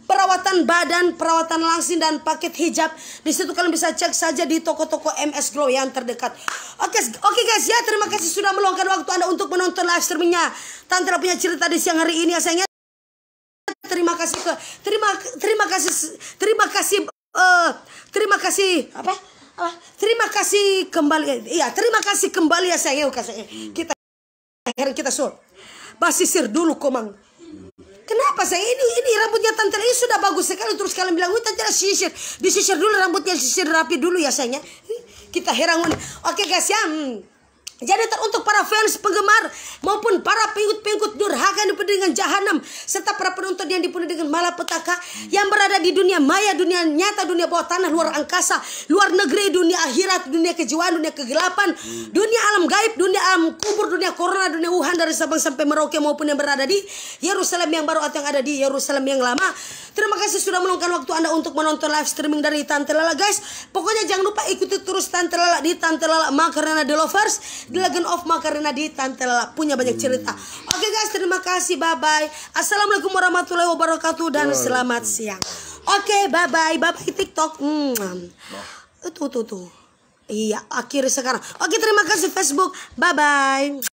Speaker 1: perawatan badan, perawatan langsing dan paket hijab. Di situ kalian bisa cek saja di toko-toko MS Glow yang terdekat. Oke, okay, oke okay guys ya, terima kasih sudah meluangkan waktu Anda untuk menonton live streamingnya. Tantra punya cerita di siang hari ini ya sayangnya. Terima kasih ke terima terima kasih terima kasih uh, terima kasih apa? apa? Terima kasih kembali. ya terima kasih kembali ya saya. Ya, Kita Akhirnya kita sur, basisir dulu komang. Kenapa saya ini ini rambutnya tante ini sudah bagus sekali terus kalian bilang, "Wih, tante sisir." Disisir dulu rambutnya, sisir rapi dulu ya sayangnya. Kita herangun. Oke guys ya. Hmm. Jadi teruntuk para fans penggemar maupun para pengikut-pengikut durhaka yang dipenuhi dengan jahanam serta para penonton yang dipenuhi dengan malapetaka yang berada di dunia maya, dunia nyata, dunia bawah tanah, luar angkasa, luar negeri, dunia akhirat, dunia kejiwaan, dunia kegelapan, dunia alam gaib, dunia alam kubur, dunia corona, dunia Wuhan dari Sabang sampai Merauke maupun yang berada di Yerusalem yang baru atau yang ada di Yerusalem yang lama. Terima kasih sudah meluangkan waktu Anda untuk menonton live streaming dari Tante Lala guys. Pokoknya jangan lupa ikuti terus Tante Lala di Tante Lala karena The Lovers The Legend of Macarena di Tante Lala punya banyak hmm. cerita. Oke okay guys, terima kasih. Bye bye. Assalamualaikum warahmatullahi wabarakatuh dan selamat siang. Oke, okay, bye bye. Bye bye TikTok. Hmm. Tuh tuh tuh. Iya, akhir sekarang. Oke, okay, terima kasih Facebook. Bye bye.